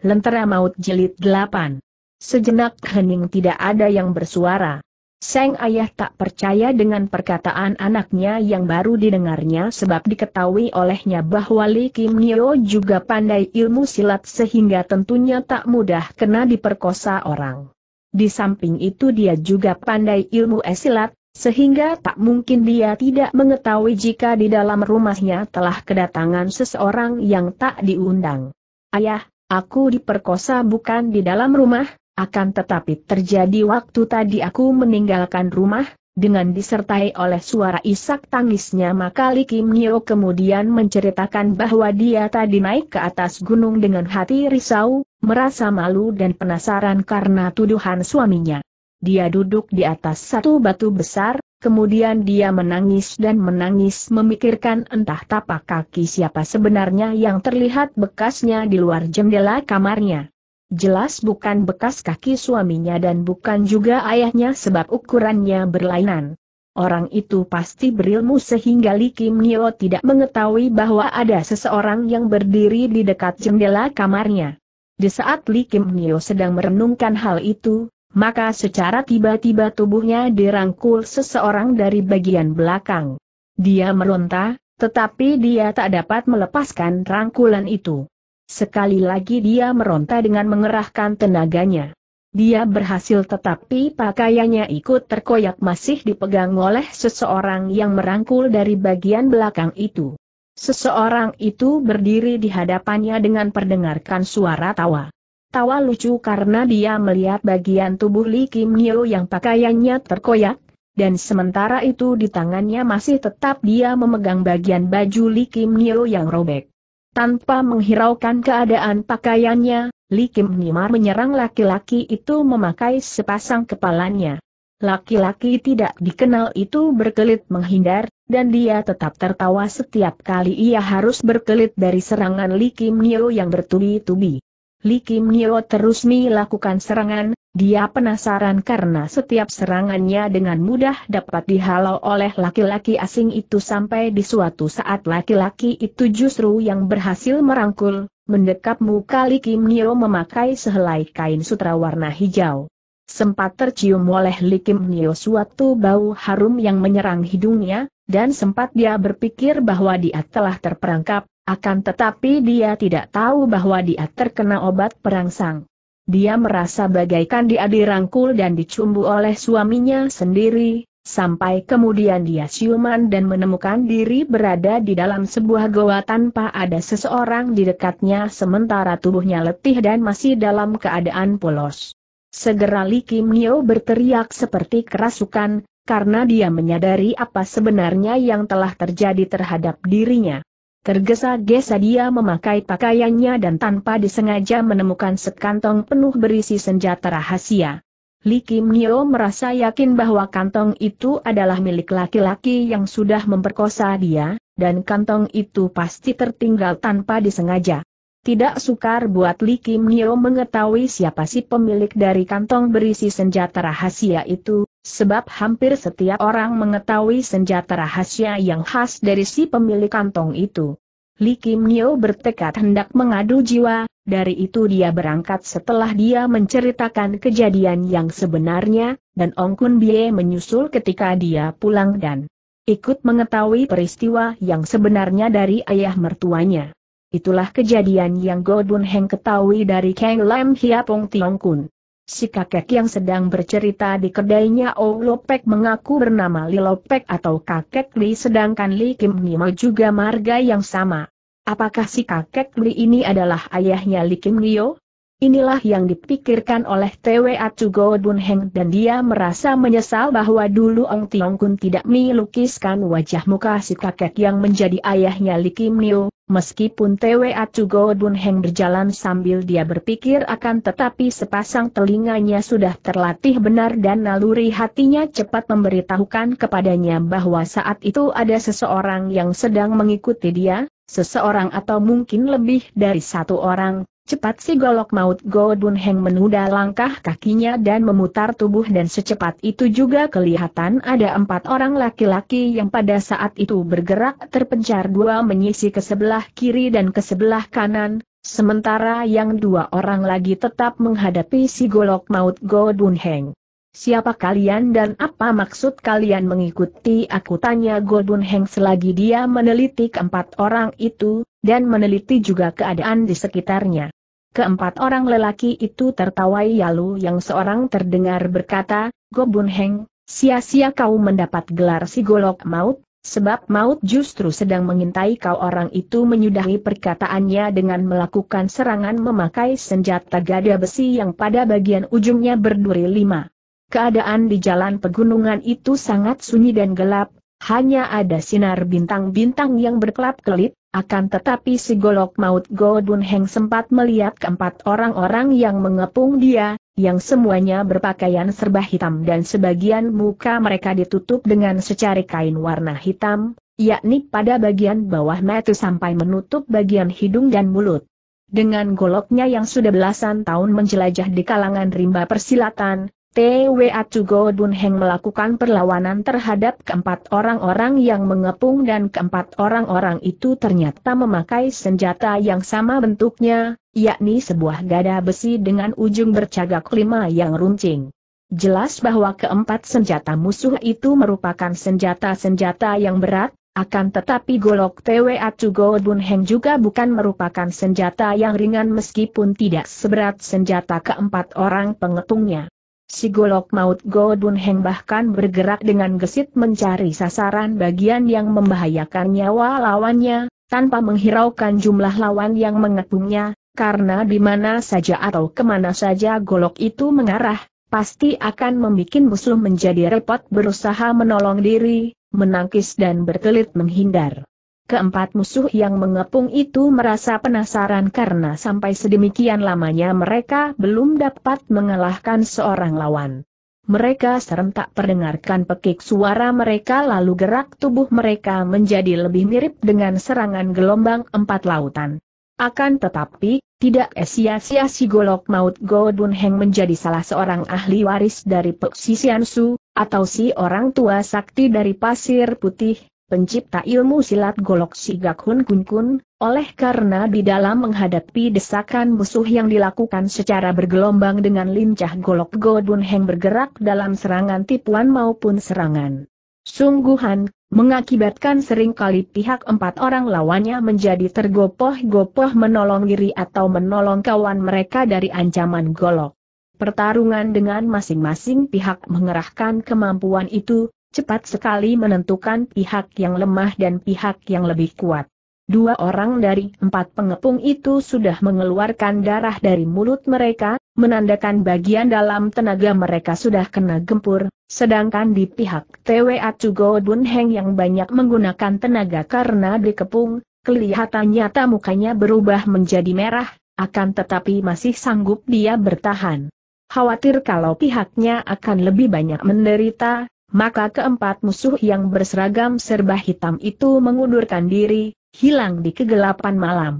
Lentera Maut Jelit 8 Sejenak hening tidak ada yang bersuara. Seng ayah tak percaya dengan perkataan anaknya yang baru didengarnya sebab diketahui olehnya bahwa Lee Kim Nio juga pandai ilmu silat sehingga tentunya tak mudah kena diperkosa orang. Di samping itu dia juga pandai ilmu esilat, sehingga tak mungkin dia tidak mengetahui jika di dalam rumahnya telah kedatangan seseorang yang tak diundang. Ayah, Aku diperkosa bukan di dalam rumah, akan tetapi terjadi waktu tadi aku meninggalkan rumah, dengan disertai oleh suara isak tangisnya maka Kim Nyo kemudian menceritakan bahwa dia tadi naik ke atas gunung dengan hati risau, merasa malu dan penasaran karena tuduhan suaminya. Dia duduk di atas satu batu besar, Kemudian dia menangis dan menangis memikirkan entah tapak kaki siapa sebenarnya yang terlihat bekasnya di luar jendela kamarnya. Jelas bukan bekas kaki suaminya dan bukan juga ayahnya sebab ukurannya berlainan. Orang itu pasti berilmu sehingga Li Kim Nyo tidak mengetahui bahwa ada seseorang yang berdiri di dekat jendela kamarnya. Di saat Li Kim Nyo sedang merenungkan hal itu, maka secara tiba-tiba tubuhnya dirangkul seseorang dari bagian belakang. Dia meronta, tetapi dia tak dapat melepaskan rangkulan itu. Sekali lagi dia meronta dengan mengerahkan tenaganya. Dia berhasil tetapi pakaiannya ikut terkoyak masih dipegang oleh seseorang yang merangkul dari bagian belakang itu. Seseorang itu berdiri di hadapannya dengan perdengarkan suara tawa. Tawa lucu karena dia melihat bagian tubuh Li Kim Nyo yang pakaiannya terkoyak, dan sementara itu di tangannya masih tetap dia memegang bagian baju Li Kim Nyo yang robek. Tanpa menghiraukan keadaan pakaiannya, Li Kim Nimar menyerang laki-laki itu memakai sepasang kepalanya. Laki-laki tidak dikenal itu berkelit menghindar, dan dia tetap tertawa setiap kali ia harus berkelit dari serangan Li Kim Nyo yang bertubi-tubi. Li Kim Nyo terus melakukan serangan, dia penasaran karena setiap serangannya dengan mudah dapat dihalau oleh laki-laki asing itu sampai di suatu saat laki-laki itu justru yang berhasil merangkul, mendekap muka Li Kim Nyo memakai sehelai kain sutra warna hijau. Sempat tercium oleh Li Kim Nyo suatu bau harum yang menyerang hidungnya, dan sempat dia berpikir bahwa dia telah terperangkap, akan tetapi dia tidak tahu bahwa dia terkena obat perangsang. Dia merasa bagaikan dia dirangkul dan dicumbu oleh suaminya sendiri, sampai kemudian dia siuman dan menemukan diri berada di dalam sebuah goa tanpa ada seseorang di dekatnya sementara tubuhnya letih dan masih dalam keadaan polos. Segera Li Kim Hyo berteriak seperti kerasukan, karena dia menyadari apa sebenarnya yang telah terjadi terhadap dirinya. Tergesa-gesa dia memakai pakaiannya dan tanpa disengaja menemukan sekantong penuh berisi senjata rahasia. Li Kim Nyo merasa yakin bahwa kantong itu adalah milik laki-laki yang sudah memperkosa dia, dan kantong itu pasti tertinggal tanpa disengaja. Tidak sukar buat Li Kim Nyo mengetahui siapa si pemilik dari kantong berisi senjata rahasia itu, sebab hampir setiap orang mengetahui senjata rahasia yang khas dari si pemilik kantong itu. Li Kim Nyo bertekad hendak mengadu jiwa, dari itu dia berangkat setelah dia menceritakan kejadian yang sebenarnya, dan Ong Kun Bie menyusul ketika dia pulang dan ikut mengetahui peristiwa yang sebenarnya dari ayah mertuanya. Itulah kejadian yang Godun Heng ketahui dari Kang Lam Hiapong Tiong Kun. Si kakek yang sedang bercerita di kedainya Olopek mengaku bernama Lilopek atau kakek Li sedangkan Li Kim Nima juga marga yang sama. Apakah si kakek Li ini adalah ayahnya Li Kim Nio? Inilah yang dipikirkan oleh TWA Tugo Bun Heng dan dia merasa menyesal bahwa dulu Ong Tiong Kun tidak melukiskan wajah muka si kakek yang menjadi ayahnya Li Kim Nio. Meskipun TWA Chugo Dun Heng berjalan sambil dia berpikir akan tetapi sepasang telinganya sudah terlatih benar dan naluri hatinya cepat memberitahukan kepadanya bahwa saat itu ada seseorang yang sedang mengikuti dia, seseorang atau mungkin lebih dari satu orang, Cepat si golok maut Go Dun Heng menuda langkah kakinya dan memutar tubuh dan secepat itu juga kelihatan ada empat orang laki-laki yang pada saat itu bergerak terpencar dua menyisi ke sebelah kiri dan ke sebelah kanan, sementara yang dua orang lagi tetap menghadapi si golok maut Go Dun Heng. Siapa kalian dan apa maksud kalian mengikuti aku tanya Dun Heng selagi dia meneliti keempat orang itu, dan meneliti juga keadaan di sekitarnya. Keempat orang lelaki itu tertawai Yalu yang seorang terdengar berkata, Gobun Heng, sia-sia kau mendapat gelar si golok maut, sebab maut justru sedang mengintai kau orang itu menyudahi perkataannya dengan melakukan serangan memakai senjata gada besi yang pada bagian ujungnya berduri lima. Keadaan di jalan pegunungan itu sangat sunyi dan gelap, hanya ada sinar bintang-bintang yang berkelap-kelip, akan tetapi si golok maut Go Dun Heng sempat melihat keempat orang-orang yang mengepung dia, yang semuanya berpakaian serba hitam dan sebagian muka mereka ditutup dengan secari kain warna hitam, yakni pada bagian bawah mata sampai menutup bagian hidung dan mulut. Dengan goloknya yang sudah belasan tahun menjelajah di kalangan rimba persilatan, TWA Chugo Dunheng melakukan perlawanan terhadap keempat orang-orang yang mengepung dan keempat orang-orang itu ternyata memakai senjata yang sama bentuknya, yakni sebuah gada besi dengan ujung bercagak lima yang runcing. Jelas bahwa keempat senjata musuh itu merupakan senjata-senjata yang berat, akan tetapi golok TWA Chugo Dunheng juga bukan merupakan senjata yang ringan meskipun tidak seberat senjata keempat orang pengepungnya. Si golok maut Godun Heng bahkan bergerak dengan gesit mencari sasaran bagian yang membahayakan nyawa lawannya, tanpa menghiraukan jumlah lawan yang mengepungnya, karena di mana saja atau kemana saja golok itu mengarah, pasti akan membuat musuh menjadi repot berusaha menolong diri, menangkis dan berkelit menghindar. Keempat musuh yang mengepung itu merasa penasaran karena sampai sedemikian lamanya mereka belum dapat mengalahkan seorang lawan. Mereka serentak perdengarkan pekik suara mereka lalu gerak tubuh mereka menjadi lebih mirip dengan serangan gelombang empat lautan. Akan tetapi, tidak sia-sia si golok maut Go Heng menjadi salah seorang ahli waris dari Pek Su, atau si orang tua sakti dari Pasir Putih, pencipta ilmu silat golok Sigak Hun Kun Kun, oleh karena di dalam menghadapi desakan musuh yang dilakukan secara bergelombang dengan lincah golok Godun Heng bergerak dalam serangan tipuan maupun serangan. Sungguhan, mengakibatkan sering kali pihak empat orang lawannya menjadi tergopoh-gopoh menolong diri atau menolong kawan mereka dari ancaman golok. Pertarungan dengan masing-masing pihak mengerahkan kemampuan itu, cepat sekali menentukan pihak yang lemah dan pihak yang lebih kuat. Dua orang dari empat pengepung itu sudah mengeluarkan darah dari mulut mereka, menandakan bagian dalam tenaga mereka sudah kena gempur, sedangkan di pihak TWA Cugo Dun Heng yang banyak menggunakan tenaga karena dikepung, kelihatan nyata mukanya berubah menjadi merah, akan tetapi masih sanggup dia bertahan. Khawatir kalau pihaknya akan lebih banyak menderita, maka keempat musuh yang berseragam serba hitam itu mengundurkan diri, hilang di kegelapan malam.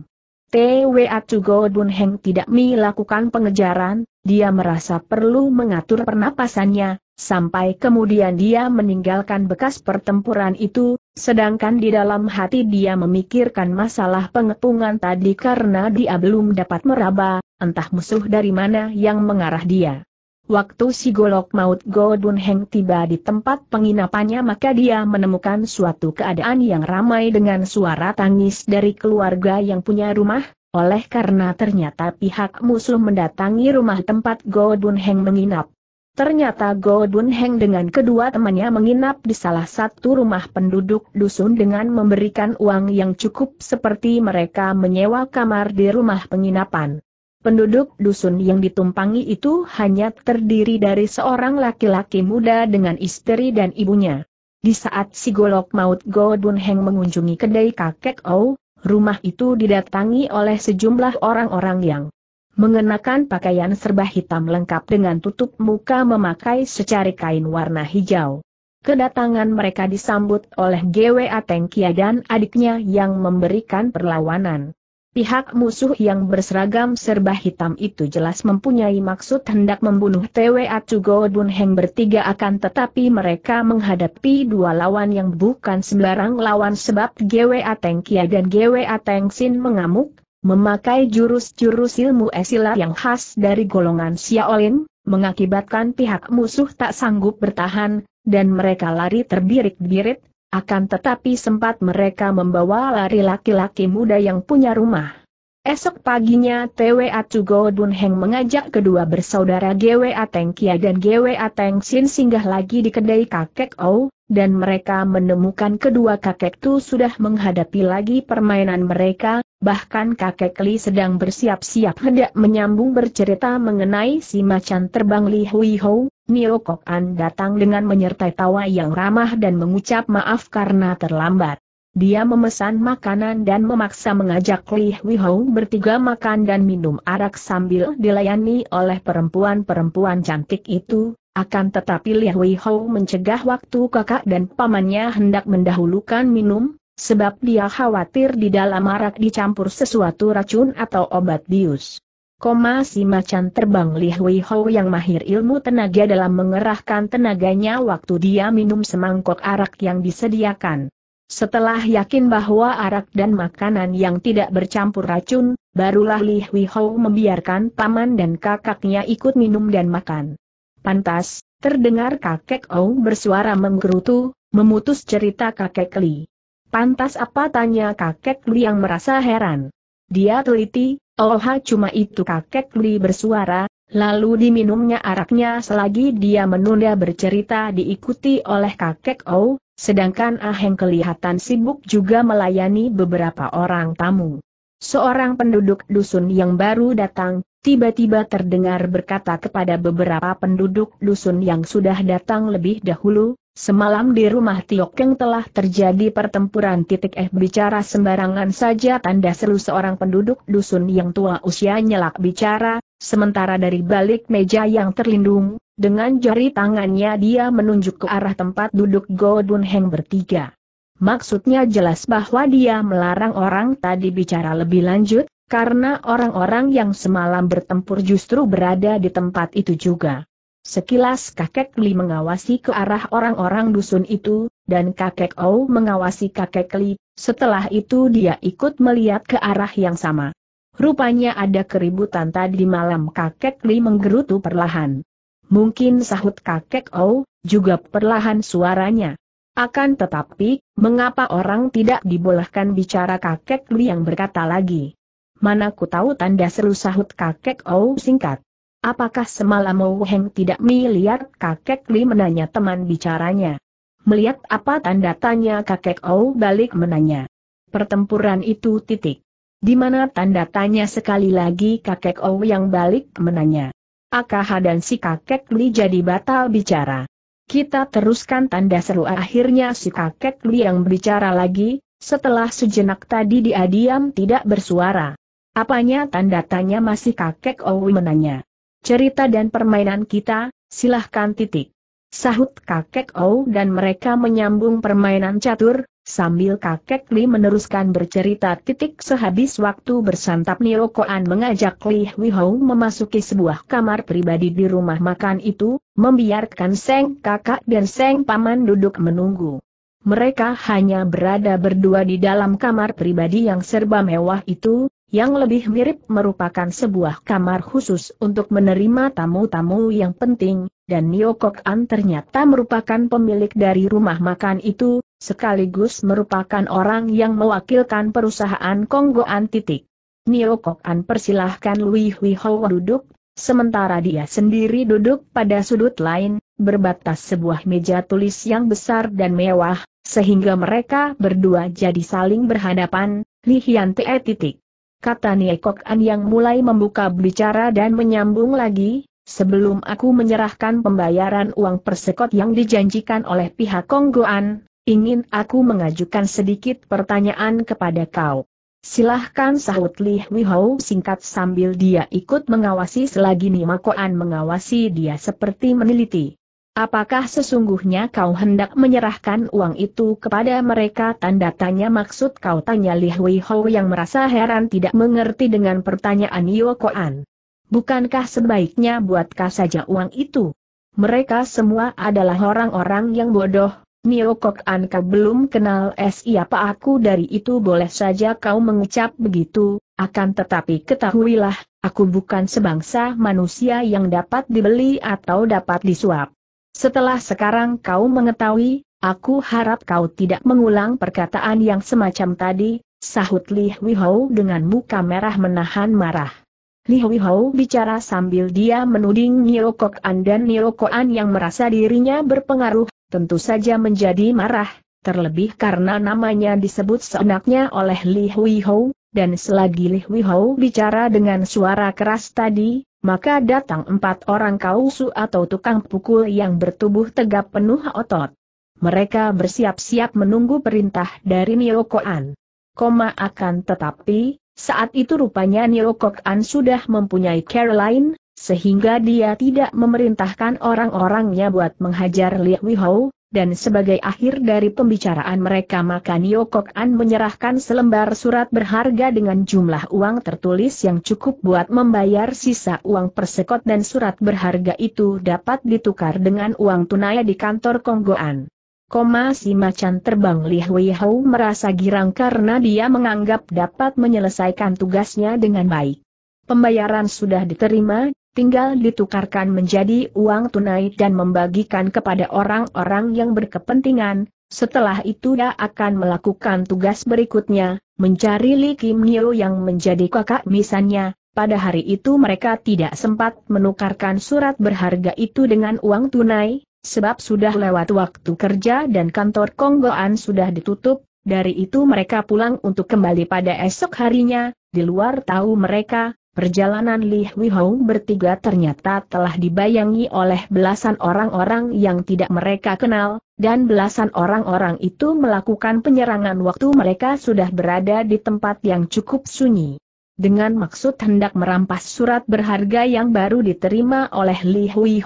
TWA Tugo Bun Heng tidak melakukan pengejaran, dia merasa perlu mengatur pernapasannya, sampai kemudian dia meninggalkan bekas pertempuran itu, sedangkan di dalam hati dia memikirkan masalah pengepungan tadi karena dia belum dapat meraba, entah musuh dari mana yang mengarah dia. Waktu si golok maut Go Dun Heng tiba di tempat penginapannya maka dia menemukan suatu keadaan yang ramai dengan suara tangis dari keluarga yang punya rumah, oleh karena ternyata pihak musuh mendatangi rumah tempat Go Dun Heng menginap. Ternyata Go Dun Heng dengan kedua temannya menginap di salah satu rumah penduduk dusun dengan memberikan uang yang cukup seperti mereka menyewa kamar di rumah penginapan. Penduduk dusun yang ditumpangi itu hanya terdiri dari seorang laki-laki muda dengan istri dan ibunya. Di saat si golok maut Go Bun Heng mengunjungi kedai kakek Ou, rumah itu didatangi oleh sejumlah orang-orang yang mengenakan pakaian serba hitam lengkap dengan tutup muka memakai secari kain warna hijau. Kedatangan mereka disambut oleh Ateng Kia dan adiknya yang memberikan perlawanan. Pihak musuh yang berseragam serba hitam itu jelas mempunyai maksud hendak membunuh TWA Cugo Bun Heng bertiga akan tetapi mereka menghadapi dua lawan yang bukan sembarang lawan sebab GWA Teng Kia dan GWA Teng Sin mengamuk, memakai jurus-jurus ilmu esilat yang khas dari golongan Xiaolin, mengakibatkan pihak musuh tak sanggup bertahan, dan mereka lari terbirik-birit, akan tetapi sempat mereka membawa lari laki-laki muda yang punya rumah. Esok paginya TWA Cugo Dun mengajak kedua bersaudara GWA Teng Kia dan GWA Teng Sin singgah lagi di kedai kakek Ou, dan mereka menemukan kedua kakek itu sudah menghadapi lagi permainan mereka, bahkan kakek Li sedang bersiap-siap hendak menyambung bercerita mengenai si macan terbang Li Hui Ho, Nio Kok An datang dengan menyertai tawa yang ramah dan mengucap maaf karena terlambat. Dia memesan makanan dan memaksa mengajak Li Huihou bertiga makan dan minum arak sambil dilayani oleh perempuan-perempuan cantik itu, akan tetapi Li Huihou mencegah waktu kakak dan pamannya hendak mendahulukan minum, sebab dia khawatir di dalam arak dicampur sesuatu racun atau obat bius. Koma si macan terbang Li Huihou yang mahir ilmu tenaga dalam mengerahkan tenaganya waktu dia minum semangkok arak yang disediakan. Setelah yakin bahwa arak dan makanan yang tidak bercampur racun, barulah Li Hui Hou membiarkan paman dan kakaknya ikut minum dan makan. Pantas, terdengar kakek Ou bersuara menggerutu, memutus cerita kakek Li. Pantas apa tanya kakek Li yang merasa heran. Dia teliti, Oh cuma itu kakek Li bersuara, Lalu diminumnya araknya selagi dia menunda bercerita diikuti oleh kakek Ou, Sedangkan Aheng kelihatan sibuk juga melayani beberapa orang tamu. Seorang penduduk dusun yang baru datang, tiba-tiba terdengar berkata kepada beberapa penduduk dusun yang sudah datang lebih dahulu, semalam di rumah Tiokeng telah terjadi pertempuran titik eh bicara sembarangan saja tanda seru seorang penduduk dusun yang tua usia nyelak bicara, Sementara dari balik meja yang terlindung, dengan jari tangannya dia menunjuk ke arah tempat duduk Go Heng bertiga. Maksudnya jelas bahwa dia melarang orang tadi bicara lebih lanjut, karena orang-orang yang semalam bertempur justru berada di tempat itu juga. Sekilas kakek Li mengawasi ke arah orang-orang dusun itu, dan kakek Ou mengawasi kakek Li, setelah itu dia ikut melihat ke arah yang sama. Rupanya ada keributan tadi malam kakek Li menggerutu perlahan. Mungkin sahut kakek Ou, oh, juga perlahan suaranya. Akan tetapi, mengapa orang tidak dibolehkan bicara kakek Li yang berkata lagi? Mana ku tahu tanda seru sahut kakek Ou oh singkat. Apakah semalam Ou oh Heng tidak melihat kakek Li menanya teman bicaranya? Melihat apa tanda tanya kakek Ou balik menanya. Pertempuran itu titik. Di mana tanda tanya sekali lagi kakek Ou yang balik menanya. Akaha dan si kakek Li jadi batal bicara. Kita teruskan tanda seru akhirnya si kakek Li yang berbicara lagi, setelah sejenak tadi dia diam tidak bersuara. Apanya tanda tanya masih kakek Owi menanya. Cerita dan permainan kita, silahkan titik. Sahut kakek Ou dan mereka menyambung permainan catur, sambil kakek Li meneruskan bercerita titik sehabis waktu bersantap Koan mengajak Li Huihou memasuki sebuah kamar pribadi di rumah makan itu, membiarkan Seng kakak dan Seng paman duduk menunggu. Mereka hanya berada berdua di dalam kamar pribadi yang serba mewah itu, yang lebih mirip merupakan sebuah kamar khusus untuk menerima tamu-tamu yang penting, dan Nio Kok An ternyata merupakan pemilik dari rumah makan itu, sekaligus merupakan orang yang mewakilkan perusahaan An titik. Kok An persilahkan Lui Hui Ho duduk, sementara dia sendiri duduk pada sudut lain, berbatas sebuah meja tulis yang besar dan mewah, sehingga mereka berdua jadi saling berhadapan, Li Hian Te titik. Kata Kok An yang mulai membuka bicara dan menyambung lagi, Sebelum aku menyerahkan pembayaran uang persekot yang dijanjikan oleh pihak Konggoan, ingin aku mengajukan sedikit pertanyaan kepada kau. Silahkan sahut Li Wihou singkat sambil dia ikut mengawasi selagi Makoan mengawasi dia seperti meneliti. Apakah sesungguhnya kau hendak menyerahkan uang itu kepada mereka? Tanda tanya maksud kau tanya Li Wihou yang merasa heran tidak mengerti dengan pertanyaan An. Bukankah sebaiknya buatkah saja uang itu? Mereka semua adalah orang-orang yang bodoh, Niokok Anka belum kenal siapa aku dari itu boleh saja kau mengucap begitu, akan tetapi ketahuilah, aku bukan sebangsa manusia yang dapat dibeli atau dapat disuap. Setelah sekarang kau mengetahui, aku harap kau tidak mengulang perkataan yang semacam tadi, sahut Li Wihou dengan muka merah menahan marah. Li Hui Hou bicara sambil dia menuding Kok An dan Nirokok An yang merasa dirinya berpengaruh, tentu saja menjadi marah, terlebih karena namanya disebut seenaknya oleh Li Hui Hou, dan selagi Li Hui Hou bicara dengan suara keras tadi, maka datang empat orang kausu atau tukang pukul yang bertubuh tegap penuh otot. Mereka bersiap-siap menunggu perintah dari An. Koma akan tetapi, saat itu rupanya Nirokok An sudah mempunyai Caroline, sehingga dia tidak memerintahkan orang-orangnya buat menghajar Lia Wihou, dan sebagai akhir dari pembicaraan mereka maka Niokok An menyerahkan selembar surat berharga dengan jumlah uang tertulis yang cukup buat membayar sisa uang persekot dan surat berharga itu dapat ditukar dengan uang tunai di kantor Konggoan. Koma si macan terbang Li Hui merasa girang karena dia menganggap dapat menyelesaikan tugasnya dengan baik. Pembayaran sudah diterima, tinggal ditukarkan menjadi uang tunai dan membagikan kepada orang-orang yang berkepentingan, setelah itu dia akan melakukan tugas berikutnya, mencari Li Kim Nyo yang menjadi kakak misannya, pada hari itu mereka tidak sempat menukarkan surat berharga itu dengan uang tunai, Sebab sudah lewat waktu kerja dan kantor Konggoan sudah ditutup, dari itu mereka pulang untuk kembali pada esok harinya, di luar tahu mereka, perjalanan Li Huihong bertiga ternyata telah dibayangi oleh belasan orang-orang yang tidak mereka kenal, dan belasan orang-orang itu melakukan penyerangan waktu mereka sudah berada di tempat yang cukup sunyi dengan maksud hendak merampas surat berharga yang baru diterima oleh Li Hui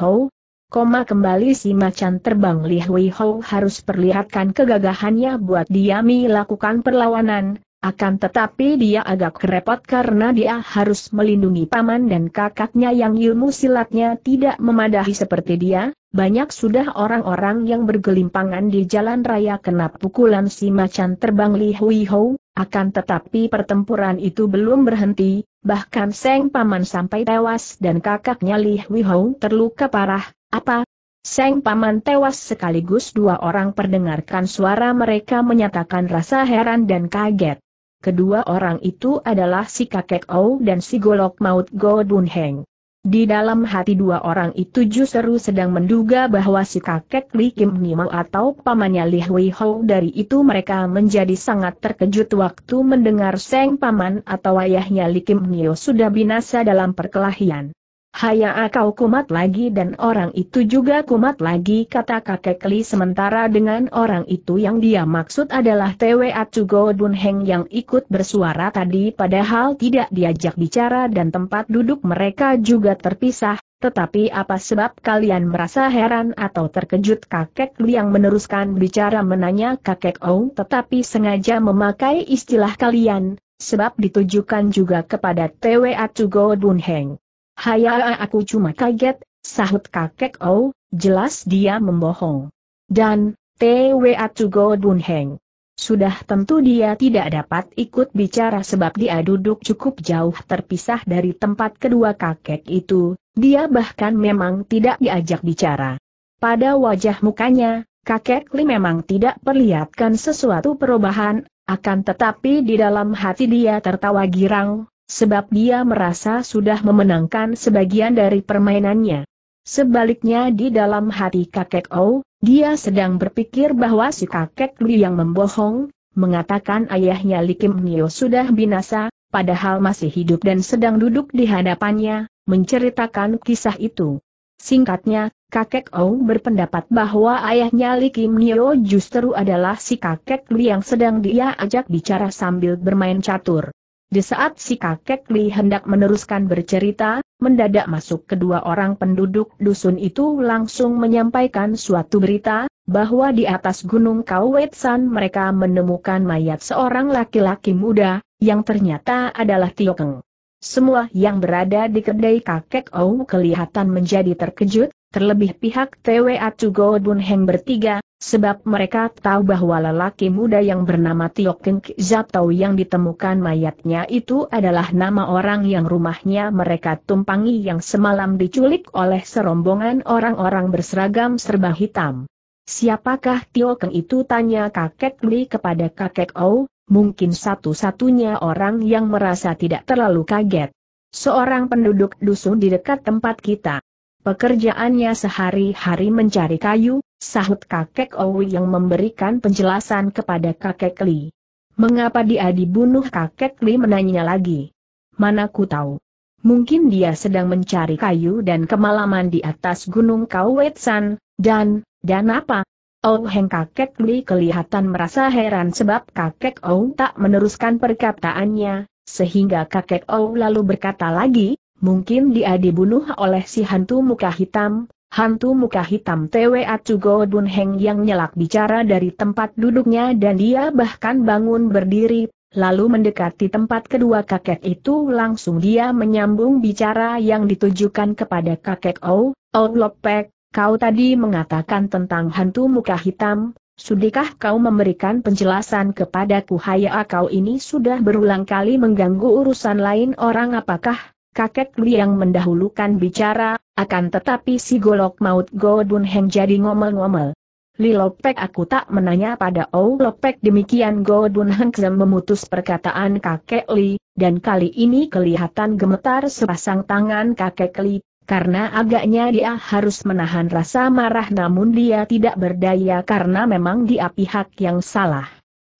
Koma kembali si macan terbang Li Hui Hou harus perlihatkan kegagahannya buat dia melakukan perlawanan, akan tetapi dia agak kerepot karena dia harus melindungi paman dan kakaknya yang ilmu silatnya tidak memadahi seperti dia, banyak sudah orang-orang yang bergelimpangan di jalan raya kena pukulan si macan terbang Li Hui Hou, akan tetapi pertempuran itu belum berhenti, bahkan Seng Paman sampai tewas dan kakaknya Li Huihou terluka parah, apa? Seng Paman tewas sekaligus dua orang perdengarkan suara mereka menyatakan rasa heran dan kaget. Kedua orang itu adalah si kakek Ou dan si golok maut Go Bun Heng. Di dalam hati dua orang itu justru sedang menduga bahwa si kakek Li Kim Neo atau pamannya Li Hui Ho dari itu mereka menjadi sangat terkejut waktu mendengar Seng Paman atau ayahnya Li Kim Nio sudah binasa dalam perkelahian. Haya kau kumat lagi dan orang itu juga kumat lagi kata kakek Li sementara dengan orang itu yang dia maksud adalah Tewe Atsugo Dunheng yang ikut bersuara tadi padahal tidak diajak bicara dan tempat duduk mereka juga terpisah, tetapi apa sebab kalian merasa heran atau terkejut kakek Li yang meneruskan bicara menanya kakek Ong tetapi sengaja memakai istilah kalian, sebab ditujukan juga kepada Tewe Atsugo Dunheng. Haya aku cuma kaget, sahut kakek Oh, jelas dia membohong. Dan, TWA to go Bun Heng. Sudah tentu dia tidak dapat ikut bicara sebab dia duduk cukup jauh terpisah dari tempat kedua kakek itu, dia bahkan memang tidak diajak bicara. Pada wajah mukanya, kakek Li memang tidak perlihatkan sesuatu perubahan, akan tetapi di dalam hati dia tertawa girang, Sebab dia merasa sudah memenangkan sebagian dari permainannya. Sebaliknya di dalam hati kakek O, dia sedang berpikir bahwa si kakek Li yang membohong, mengatakan ayahnya Li Kim Nyo sudah binasa, padahal masih hidup dan sedang duduk di hadapannya, menceritakan kisah itu. Singkatnya, kakek O berpendapat bahwa ayahnya Li Kim Nyo justru adalah si kakek Li yang sedang dia ajak bicara sambil bermain catur. Di saat si kakek Li hendak meneruskan bercerita, mendadak masuk kedua orang penduduk dusun itu langsung menyampaikan suatu berita, bahwa di atas gunung Kauwetsan mereka menemukan mayat seorang laki-laki muda, yang ternyata adalah Tiokeng. Semua yang berada di kedai kakek Ou kelihatan menjadi terkejut, terlebih pihak TWA Tugo Bun Heng bertiga, sebab mereka tahu bahwa lelaki muda yang bernama Tio Keng Zatau yang ditemukan mayatnya itu adalah nama orang yang rumahnya mereka tumpangi yang semalam diculik oleh serombongan orang-orang berseragam serba hitam. Siapakah Tio Keng itu tanya kakek Li kepada kakek Ou, mungkin satu-satunya orang yang merasa tidak terlalu kaget. Seorang penduduk dusun di dekat tempat kita. Pekerjaannya sehari-hari mencari kayu, sahut kakek Owi yang memberikan penjelasan kepada kakek Li. Mengapa dia dibunuh kakek Li menanya lagi. Mana ku tahu. Mungkin dia sedang mencari kayu dan kemalaman di atas gunung Kauwetsan, dan, dan apa? Oh Heng kakek Li kelihatan merasa heran sebab kakek Ou tak meneruskan perkataannya, sehingga kakek Ou lalu berkata lagi, Mungkin dia dibunuh oleh si hantu muka hitam, hantu muka hitam TWA Chugo Bunheng Heng yang nyelak bicara dari tempat duduknya dan dia bahkan bangun berdiri, lalu mendekati tempat kedua kakek itu langsung dia menyambung bicara yang ditujukan kepada kakek Oh, O oh Lopek, kau tadi mengatakan tentang hantu muka hitam, Sudikah kau memberikan penjelasan kepadaku Haya kau ini sudah berulang kali mengganggu urusan lain orang apakah kakek Li yang mendahulukan bicara, akan tetapi si golok maut Go Bun Heng jadi ngomel-ngomel. Li Lopek aku tak menanya pada Oh Lopek demikian Go Bun Heng memutus perkataan kakek Li, dan kali ini kelihatan gemetar sepasang tangan kakek Li, karena agaknya dia harus menahan rasa marah namun dia tidak berdaya karena memang dia pihak yang salah.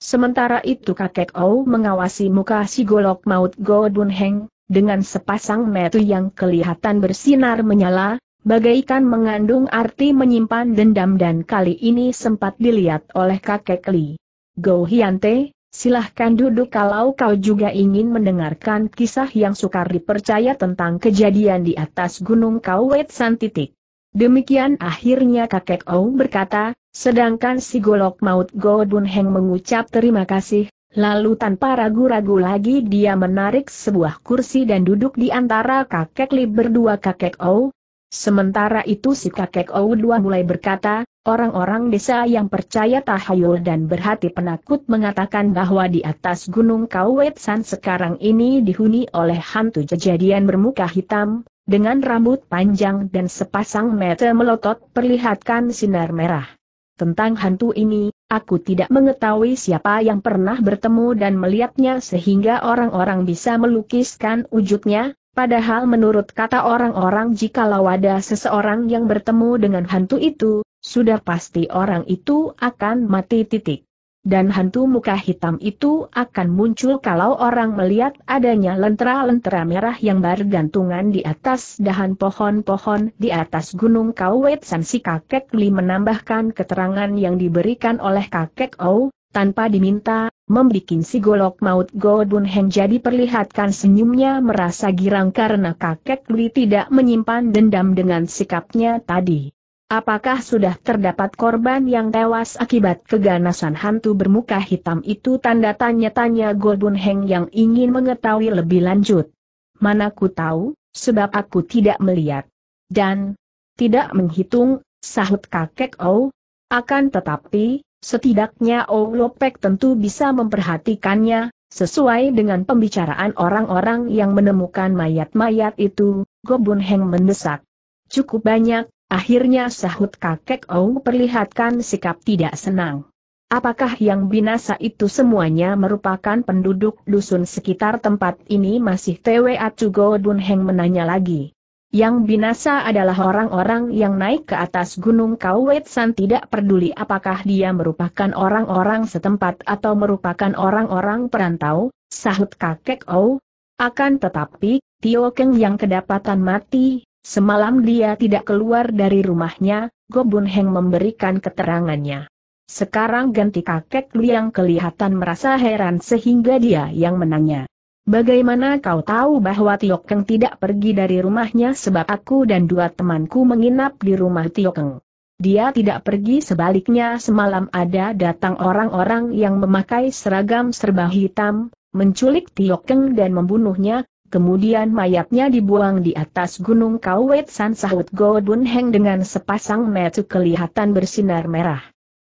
Sementara itu kakek Ou mengawasi muka si golok maut Go Bun Heng, dengan sepasang metu yang kelihatan bersinar menyala, bagaikan mengandung arti menyimpan dendam dan kali ini sempat dilihat oleh kakek Li. Go Hyante, silahkan duduk kalau kau juga ingin mendengarkan kisah yang sukar dipercaya tentang kejadian di atas gunung Kawet Titik. Demikian akhirnya kakek Ou berkata, sedangkan si golok maut Go Bun Heng mengucap terima kasih, Lalu tanpa ragu-ragu lagi dia menarik sebuah kursi dan duduk di antara kakek Li berdua kakek Ou. Sementara itu si kakek Ou dua mulai berkata, orang-orang desa yang percaya tahayul dan berhati penakut mengatakan bahwa di atas gunung Kauwetsan sekarang ini dihuni oleh hantu kejadian bermuka hitam, dengan rambut panjang dan sepasang mata melotot perlihatkan sinar merah. Tentang hantu ini, aku tidak mengetahui siapa yang pernah bertemu dan melihatnya sehingga orang-orang bisa melukiskan wujudnya, padahal menurut kata orang-orang jikalau ada seseorang yang bertemu dengan hantu itu, sudah pasti orang itu akan mati titik. Dan hantu muka hitam itu akan muncul kalau orang melihat adanya lentera-lentera merah yang bergantungan di atas dahan pohon-pohon di atas gunung San si kakek Li menambahkan keterangan yang diberikan oleh kakek Ou, tanpa diminta, membikin si golok maut Godun Heng jadi perlihatkan senyumnya merasa girang karena kakek Li tidak menyimpan dendam dengan sikapnya tadi. Apakah sudah terdapat korban yang tewas akibat keganasan hantu bermuka hitam itu tanda tanya-tanya Golbun Heng yang ingin mengetahui lebih lanjut. Mana ku tahu, sebab aku tidak melihat. Dan tidak menghitung, sahut kakek Oh. Akan tetapi, setidaknya Oh Lopek tentu bisa memperhatikannya, sesuai dengan pembicaraan orang-orang yang menemukan mayat-mayat itu, Gobun Heng mendesak. Cukup banyak, Akhirnya sahut kakek Ong perlihatkan sikap tidak senang. Apakah yang binasa itu semuanya merupakan penduduk dusun sekitar tempat ini masih TWA Cugo Dun Heng menanya lagi. Yang binasa adalah orang-orang yang naik ke atas gunung Kawet San tidak peduli apakah dia merupakan orang-orang setempat atau merupakan orang-orang perantau, sahut kakek Ou. Akan tetapi, Tio Keng yang kedapatan mati, Semalam dia tidak keluar dari rumahnya, Gobun Heng memberikan keterangannya. Sekarang ganti kakek Liang kelihatan merasa heran sehingga dia yang menanya. Bagaimana kau tahu bahwa Tio Keng tidak pergi dari rumahnya sebab aku dan dua temanku menginap di rumah Tio Keng? Dia tidak pergi sebaliknya semalam ada datang orang-orang yang memakai seragam serba hitam, menculik Tio Keng dan membunuhnya, Kemudian mayatnya dibuang di atas gunung Kawet San sahut Go Bun Heng dengan sepasang metu kelihatan bersinar merah.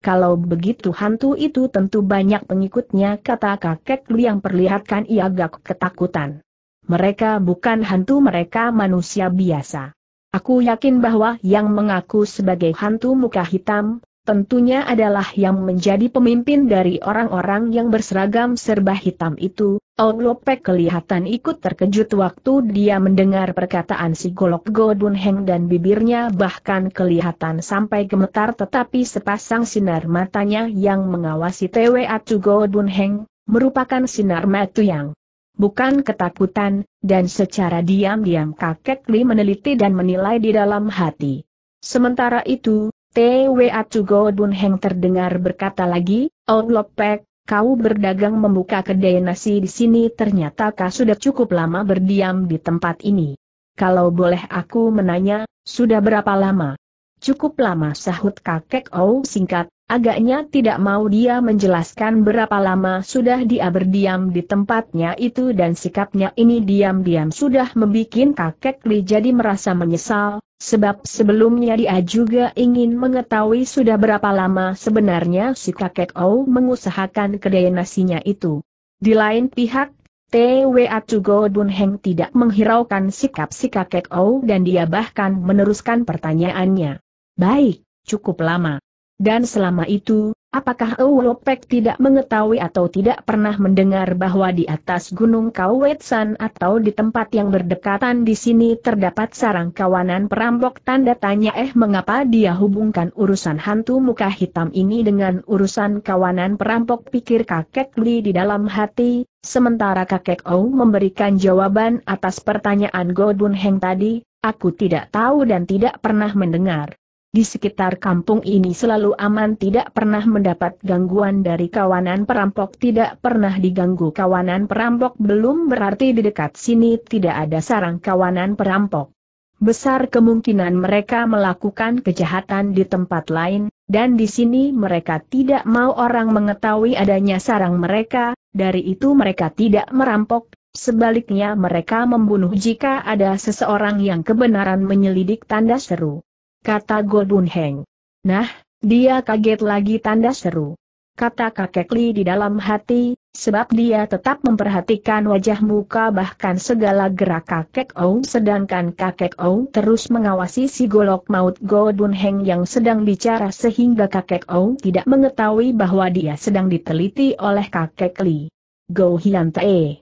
Kalau begitu hantu itu tentu banyak pengikutnya kata kakek Lu yang perlihatkan ia agak ketakutan. Mereka bukan hantu mereka manusia biasa. Aku yakin bahwa yang mengaku sebagai hantu muka hitam, tentunya adalah yang menjadi pemimpin dari orang-orang yang berseragam serba hitam itu, Olopek kelihatan ikut terkejut waktu dia mendengar perkataan si Golok Godun Heng dan bibirnya bahkan kelihatan sampai gemetar tetapi sepasang sinar matanya yang mengawasi Tewe Atu Godun Heng, merupakan sinar matu yang bukan ketakutan, dan secara diam-diam kakek Li meneliti dan menilai di dalam hati. Sementara itu, TWA Tugo Bun Heng terdengar berkata lagi, On oh, Lopek, kau berdagang membuka kedai nasi di sini ternyata kau sudah cukup lama berdiam di tempat ini. Kalau boleh aku menanya, sudah berapa lama? Cukup lama sahut kakek Oh singkat, Agaknya tidak mau dia menjelaskan berapa lama sudah dia berdiam di tempatnya itu dan sikapnya ini diam-diam sudah membuat kakek Li jadi merasa menyesal, sebab sebelumnya dia juga ingin mengetahui sudah berapa lama sebenarnya si kakek Ou mengusahakan kedai nasinya itu. Di lain pihak, TWA Tugo Dun Heng tidak menghiraukan sikap si kakek Ou dan dia bahkan meneruskan pertanyaannya. Baik, cukup lama. Dan selama itu, apakah Ewolopek tidak mengetahui atau tidak pernah mendengar bahwa di atas Gunung Kauwetsan atau di tempat yang berdekatan di sini terdapat sarang kawanan perampok tanda tanya eh mengapa dia hubungkan urusan hantu muka hitam ini dengan urusan kawanan perampok pikir kakek Li di dalam hati, sementara kakek Ou memberikan jawaban atas pertanyaan Godun Heng tadi, aku tidak tahu dan tidak pernah mendengar. Di sekitar kampung ini selalu aman tidak pernah mendapat gangguan dari kawanan perampok tidak pernah diganggu kawanan perampok belum berarti di dekat sini tidak ada sarang kawanan perampok. Besar kemungkinan mereka melakukan kejahatan di tempat lain, dan di sini mereka tidak mau orang mengetahui adanya sarang mereka, dari itu mereka tidak merampok, sebaliknya mereka membunuh jika ada seseorang yang kebenaran menyelidik tanda seru kata Go Bun Heng. Nah, dia kaget lagi tanda seru. Kata kakek Li di dalam hati, sebab dia tetap memperhatikan wajah muka bahkan segala gerak kakek Ou sedangkan kakek Ou terus mengawasi si golok maut Go Bun Heng yang sedang bicara sehingga kakek Ou tidak mengetahui bahwa dia sedang diteliti oleh kakek Li. Go Hian Tae.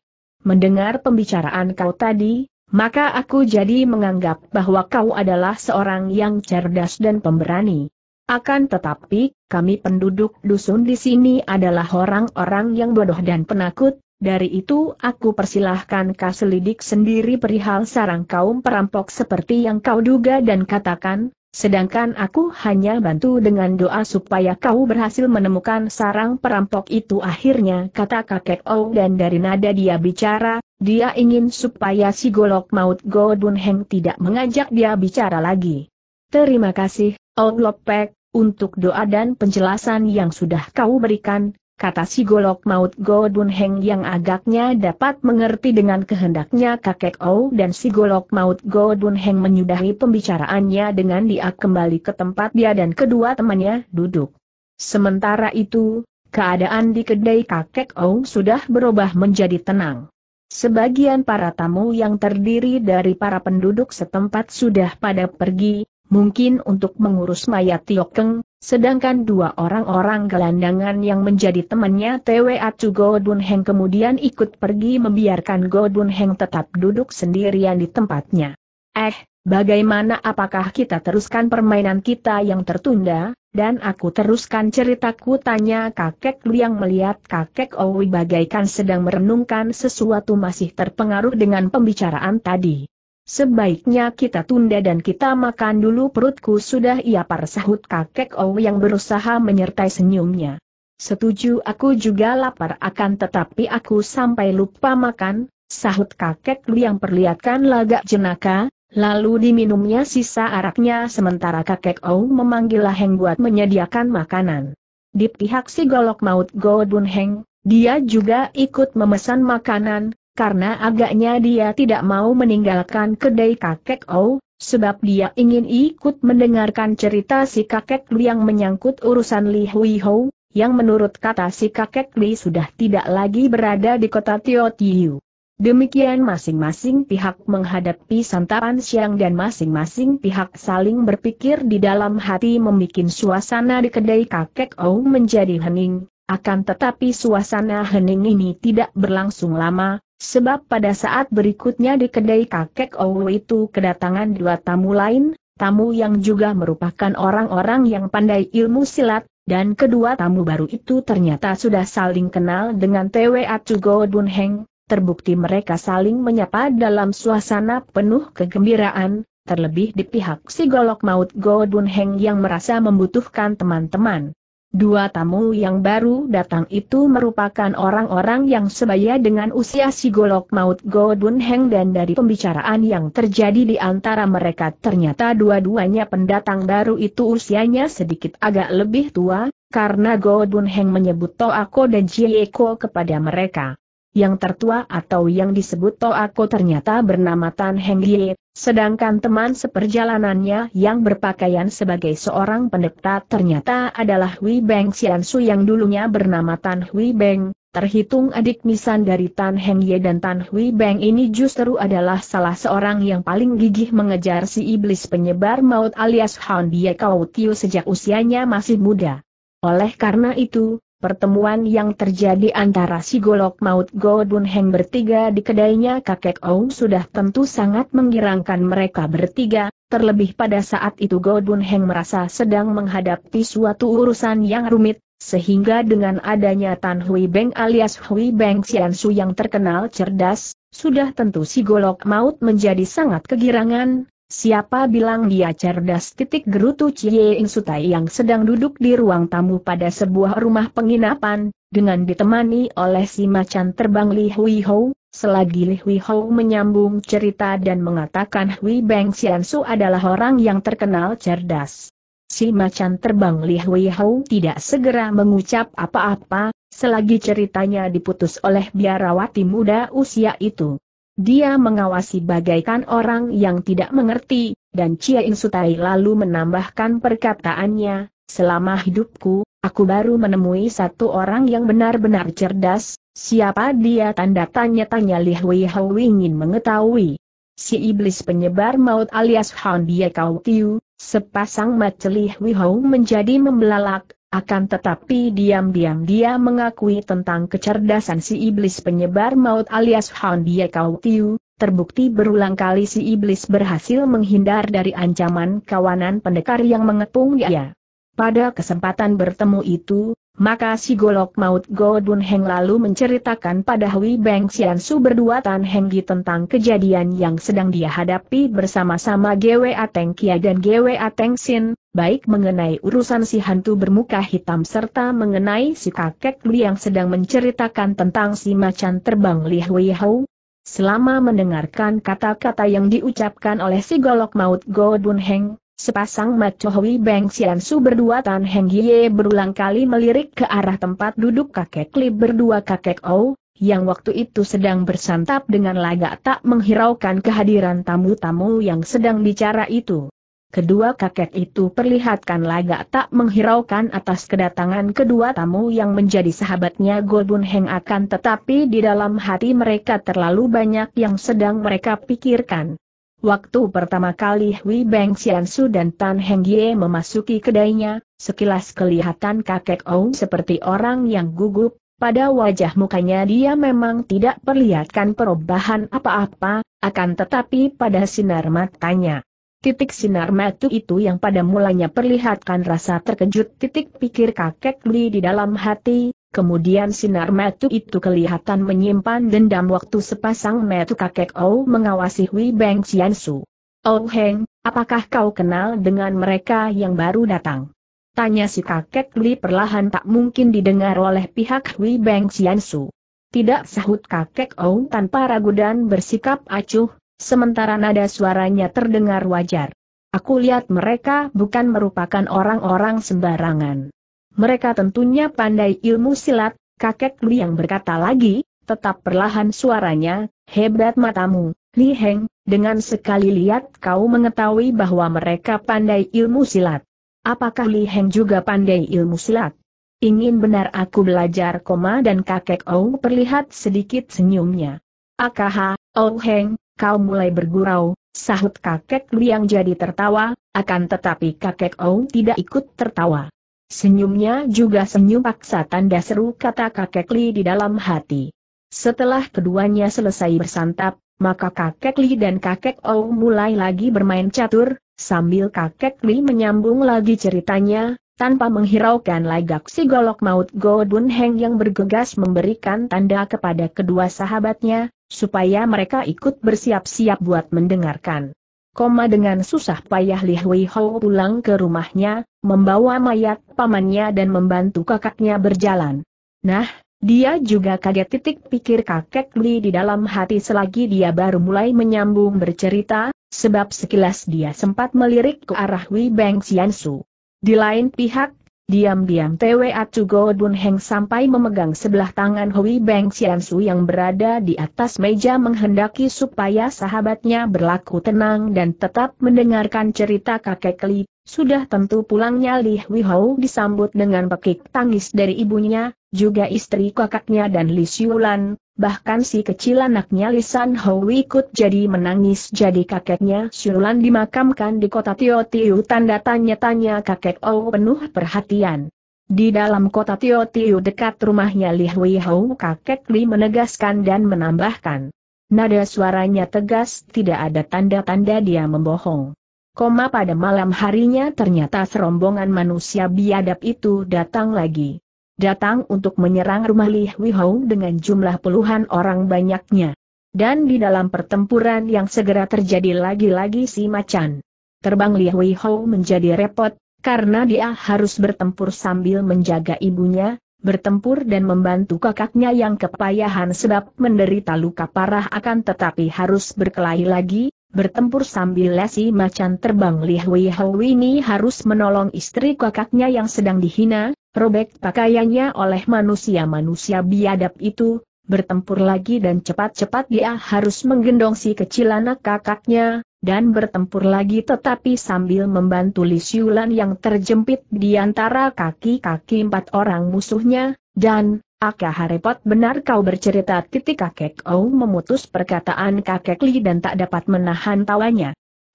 Mendengar pembicaraan kau tadi, maka aku jadi menganggap bahwa kau adalah seorang yang cerdas dan pemberani. Akan tetapi, kami penduduk dusun di sini adalah orang-orang yang bodoh dan penakut, dari itu aku persilahkan kau selidik sendiri perihal sarang kaum perampok seperti yang kau duga dan katakan, sedangkan aku hanya bantu dengan doa supaya kau berhasil menemukan sarang perampok itu akhirnya kata kakek Oh dan dari nada dia bicara, dia ingin supaya si golok maut Go Bun Heng tidak mengajak dia bicara lagi. Terima kasih, Ong Lopek, untuk doa dan penjelasan yang sudah kau berikan, kata si golok maut Go Bun Heng yang agaknya dapat mengerti dengan kehendaknya kakek O dan si golok maut Go Bun Heng menyudahi pembicaraannya dengan dia kembali ke tempat dia dan kedua temannya duduk. Sementara itu, keadaan di kedai kakek O sudah berubah menjadi tenang. Sebagian para tamu yang terdiri dari para penduduk setempat sudah pada pergi, mungkin untuk mengurus mayat Tiokeng, sedangkan dua orang-orang gelandangan yang menjadi temannya TWA Chu Godun Heng kemudian ikut pergi membiarkan Godun Heng tetap duduk sendirian di tempatnya. Eh, bagaimana apakah kita teruskan permainan kita yang tertunda? Dan aku teruskan ceritaku tanya kakek Liang melihat kakek Owi bagaikan sedang merenungkan sesuatu masih terpengaruh dengan pembicaraan tadi. Sebaiknya kita tunda dan kita makan dulu perutku sudah ia sahut kakek Owi yang berusaha menyertai senyumnya. Setuju aku juga lapar akan tetapi aku sampai lupa makan, sahut kakek Liang perlihatkan lagak jenaka, Lalu diminumnya sisa araknya sementara kakek Ou memanggil Heng buat menyediakan makanan. Di pihak si golok maut Go Bun Heng, dia juga ikut memesan makanan, karena agaknya dia tidak mau meninggalkan kedai kakek Ou, sebab dia ingin ikut mendengarkan cerita si kakek Li yang menyangkut urusan Li Hui Hou, yang menurut kata si kakek Li sudah tidak lagi berada di kota Tiotiu. Demikian masing-masing pihak menghadapi santapan siang dan masing-masing pihak saling berpikir di dalam hati membuat suasana di kedai kakek Ou menjadi hening, akan tetapi suasana hening ini tidak berlangsung lama, sebab pada saat berikutnya di kedai kakek Ou itu kedatangan dua tamu lain, tamu yang juga merupakan orang-orang yang pandai ilmu silat, dan kedua tamu baru itu ternyata sudah saling kenal dengan TWA Chugo Heng terbukti mereka saling menyapa dalam suasana penuh kegembiraan, terlebih di pihak si golok maut Go Heng yang merasa membutuhkan teman-teman. Dua tamu yang baru datang itu merupakan orang-orang yang sebaya dengan usia si golok maut Go Heng dan dari pembicaraan yang terjadi di antara mereka ternyata dua-duanya pendatang baru itu usianya sedikit agak lebih tua, karena Go Heng menyebut Toako dan Jieko kepada mereka yang tertua atau yang disebut Toako ternyata bernama Tan Heng Ye, sedangkan teman seperjalanannya yang berpakaian sebagai seorang pendeta ternyata adalah Hui Beng Su yang dulunya bernama Tan Hui Beng, Terhitung adik misan dari Tan Heng Ye dan Tan Hui Beng ini justru adalah salah seorang yang paling gigih mengejar si iblis penyebar maut alias Han Bie Kau Tiu sejak usianya masih muda. Oleh karena itu, Pertemuan yang terjadi antara si golok maut Godun Heng bertiga di kedainya kakek Ong sudah tentu sangat menggirangkan mereka bertiga, terlebih pada saat itu Godun Heng merasa sedang menghadapi suatu urusan yang rumit, sehingga dengan adanya Tan Hui Beng alias Hui Beng Xiansu yang terkenal cerdas, sudah tentu si golok maut menjadi sangat kegirangan, Siapa bilang dia cerdas titik gerutu Cie Ing Sutai yang sedang duduk di ruang tamu pada sebuah rumah penginapan, dengan ditemani oleh si macan terbang Li Hui Hou, selagi Li Hui Hou menyambung cerita dan mengatakan Hui Beng Xiansu adalah orang yang terkenal cerdas. Si macan terbang Li Hui Hou tidak segera mengucap apa-apa, selagi ceritanya diputus oleh biarawati muda usia itu. Dia mengawasi bagaikan orang yang tidak mengerti, dan Cia Insutai lalu menambahkan perkataannya, selama hidupku, aku baru menemui satu orang yang benar-benar cerdas, siapa dia tanda tanya-tanya Li Hui Hou ingin mengetahui. Si iblis penyebar maut alias Han Dia Kau Tiu, sepasang Li Hui Hou menjadi membelalak, akan tetapi diam-diam dia mengakui tentang kecerdasan si iblis penyebar maut alias Hound Bie Kau Tiu, Terbukti berulang kali si iblis berhasil menghindar dari ancaman kawanan pendekar yang mengepung dia. Pada kesempatan bertemu itu, maka si Golok Maut Go Dun Heng lalu menceritakan pada Hui Beng Sian Su berdua Tan Heng Gi tentang kejadian yang sedang dia hadapi bersama-sama Gwe Teng Kia dan Gwe Teng Sin, baik mengenai urusan si hantu bermuka hitam serta mengenai si kakek Li yang sedang menceritakan tentang si macan terbang Li Hui Hou. Selama mendengarkan kata-kata yang diucapkan oleh si Golok Maut Go Dun Heng, Sepasang Machohui Beng su berdua Tan Heng ye berulang kali melirik ke arah tempat duduk kakek Li berdua kakek Ou, yang waktu itu sedang bersantap dengan lagak tak menghiraukan kehadiran tamu-tamu yang sedang bicara itu. Kedua kakek itu perlihatkan lagak tak menghiraukan atas kedatangan kedua tamu yang menjadi sahabatnya Golbun Heng akan tetapi di dalam hati mereka terlalu banyak yang sedang mereka pikirkan. Waktu pertama kali Hui Beng Xiansu dan Tan Heng Ye memasuki kedainya, sekilas kelihatan kakek Ou seperti orang yang gugup, pada wajah mukanya dia memang tidak perlihatkan perubahan apa-apa, akan tetapi pada sinar matanya. Titik sinar mata itu yang pada mulanya perlihatkan rasa terkejut titik pikir kakek Li di dalam hati, Kemudian sinar metu itu kelihatan menyimpan dendam waktu sepasang metu kakek Ou mengawasi Hui Beng Su. Ou Heng, apakah kau kenal dengan mereka yang baru datang? Tanya si kakek Li perlahan tak mungkin didengar oleh pihak Hui Beng Su. Tidak sahut kakek Ou tanpa ragu dan bersikap acuh, sementara nada suaranya terdengar wajar. Aku lihat mereka bukan merupakan orang-orang sembarangan. Mereka tentunya pandai ilmu silat, kakek Liang berkata lagi, tetap perlahan suaranya, hebat matamu, Li Heng, dengan sekali lihat kau mengetahui bahwa mereka pandai ilmu silat. Apakah Li Heng juga pandai ilmu silat? Ingin benar aku belajar koma dan kakek Ou perlihat sedikit senyumnya. Akaha, Ou Heng, kau mulai bergurau, sahut kakek Liang jadi tertawa, akan tetapi kakek Ou tidak ikut tertawa. Senyumnya juga senyum paksa tanda seru kata kakek Li di dalam hati. Setelah keduanya selesai bersantap, maka kakek Li dan kakek Ou mulai lagi bermain catur, sambil kakek Li menyambung lagi ceritanya, tanpa menghiraukan lagak si golok maut Go Bun Heng yang bergegas memberikan tanda kepada kedua sahabatnya, supaya mereka ikut bersiap-siap buat mendengarkan. Koma dengan susah payah Li Hui Hou pulang ke rumahnya, membawa mayat pamannya dan membantu kakaknya berjalan. Nah, dia juga kaget titik pikir kakek Li di dalam hati selagi dia baru mulai menyambung bercerita, sebab sekilas dia sempat melirik ke arah Wei Beng Xiansu. Di lain pihak, Diam-diam Twe Atsugo Bun Heng sampai memegang sebelah tangan Hui Beng Su yang berada di atas meja menghendaki supaya sahabatnya berlaku tenang dan tetap mendengarkan cerita kakek Li. Sudah tentu pulangnya Li Hui Hou disambut dengan pekik tangis dari ibunya, juga istri kakaknya dan Li Xiulan, bahkan si kecil anaknya Li San Hou ikut jadi menangis jadi kakeknya Xiulan dimakamkan di kota Tio Tiu tanda tanya-tanya kakek O penuh perhatian. Di dalam kota Tio Tiu dekat rumahnya Li Hui Hou kakek Li menegaskan dan menambahkan. Nada suaranya tegas tidak ada tanda-tanda dia membohong. Koma pada malam harinya ternyata serombongan manusia biadab itu datang lagi datang untuk menyerang rumah Li Huihou dengan jumlah puluhan orang banyaknya. Dan di dalam pertempuran yang segera terjadi lagi-lagi si macan. Terbang Li Huihou menjadi repot, karena dia harus bertempur sambil menjaga ibunya, bertempur dan membantu kakaknya yang kepayahan sebab menderita luka parah akan tetapi harus berkelahi lagi, bertempur sambil lesi macan terbang Li Hui ini harus menolong istri kakaknya yang sedang dihina, Robek pakaiannya oleh manusia-manusia biadab itu, bertempur lagi dan cepat-cepat dia harus menggendong si kecil anak kakaknya, dan bertempur lagi tetapi sambil membantu Li Lisiulan yang terjepit di antara kaki-kaki empat orang musuhnya, dan, akah repot benar kau bercerita titik kakek O memutus perkataan kakek Li dan tak dapat menahan tawanya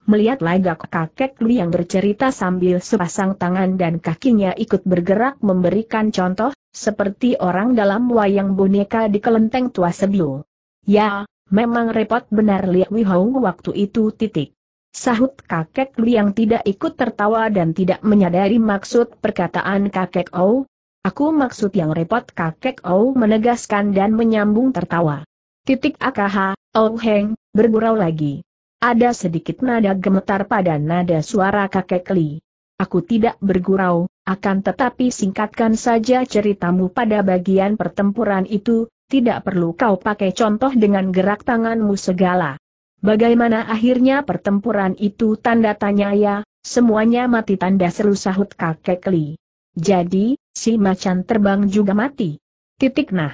melihat lagak kakek Lu yang bercerita sambil sepasang tangan dan kakinya ikut bergerak memberikan contoh, seperti orang dalam wayang boneka di kelenteng tua sebelum. Ya, memang repot benar lihat Wihong waktu itu titik. Sahut kakek Lu yang tidak ikut tertawa dan tidak menyadari maksud perkataan kakek Ou, Aku maksud yang repot kakek Ou menegaskan dan menyambung tertawa. Titik akaha, Ou Heng, bergurau lagi. Ada sedikit nada gemetar pada nada suara kakek Li. Aku tidak bergurau, akan tetapi singkatkan saja ceritamu pada bagian pertempuran itu, tidak perlu kau pakai contoh dengan gerak tanganmu segala. Bagaimana akhirnya pertempuran itu tanda tanya ya, semuanya mati tanda seru sahut kakek Li. Jadi, si macan terbang juga mati. Titik nah.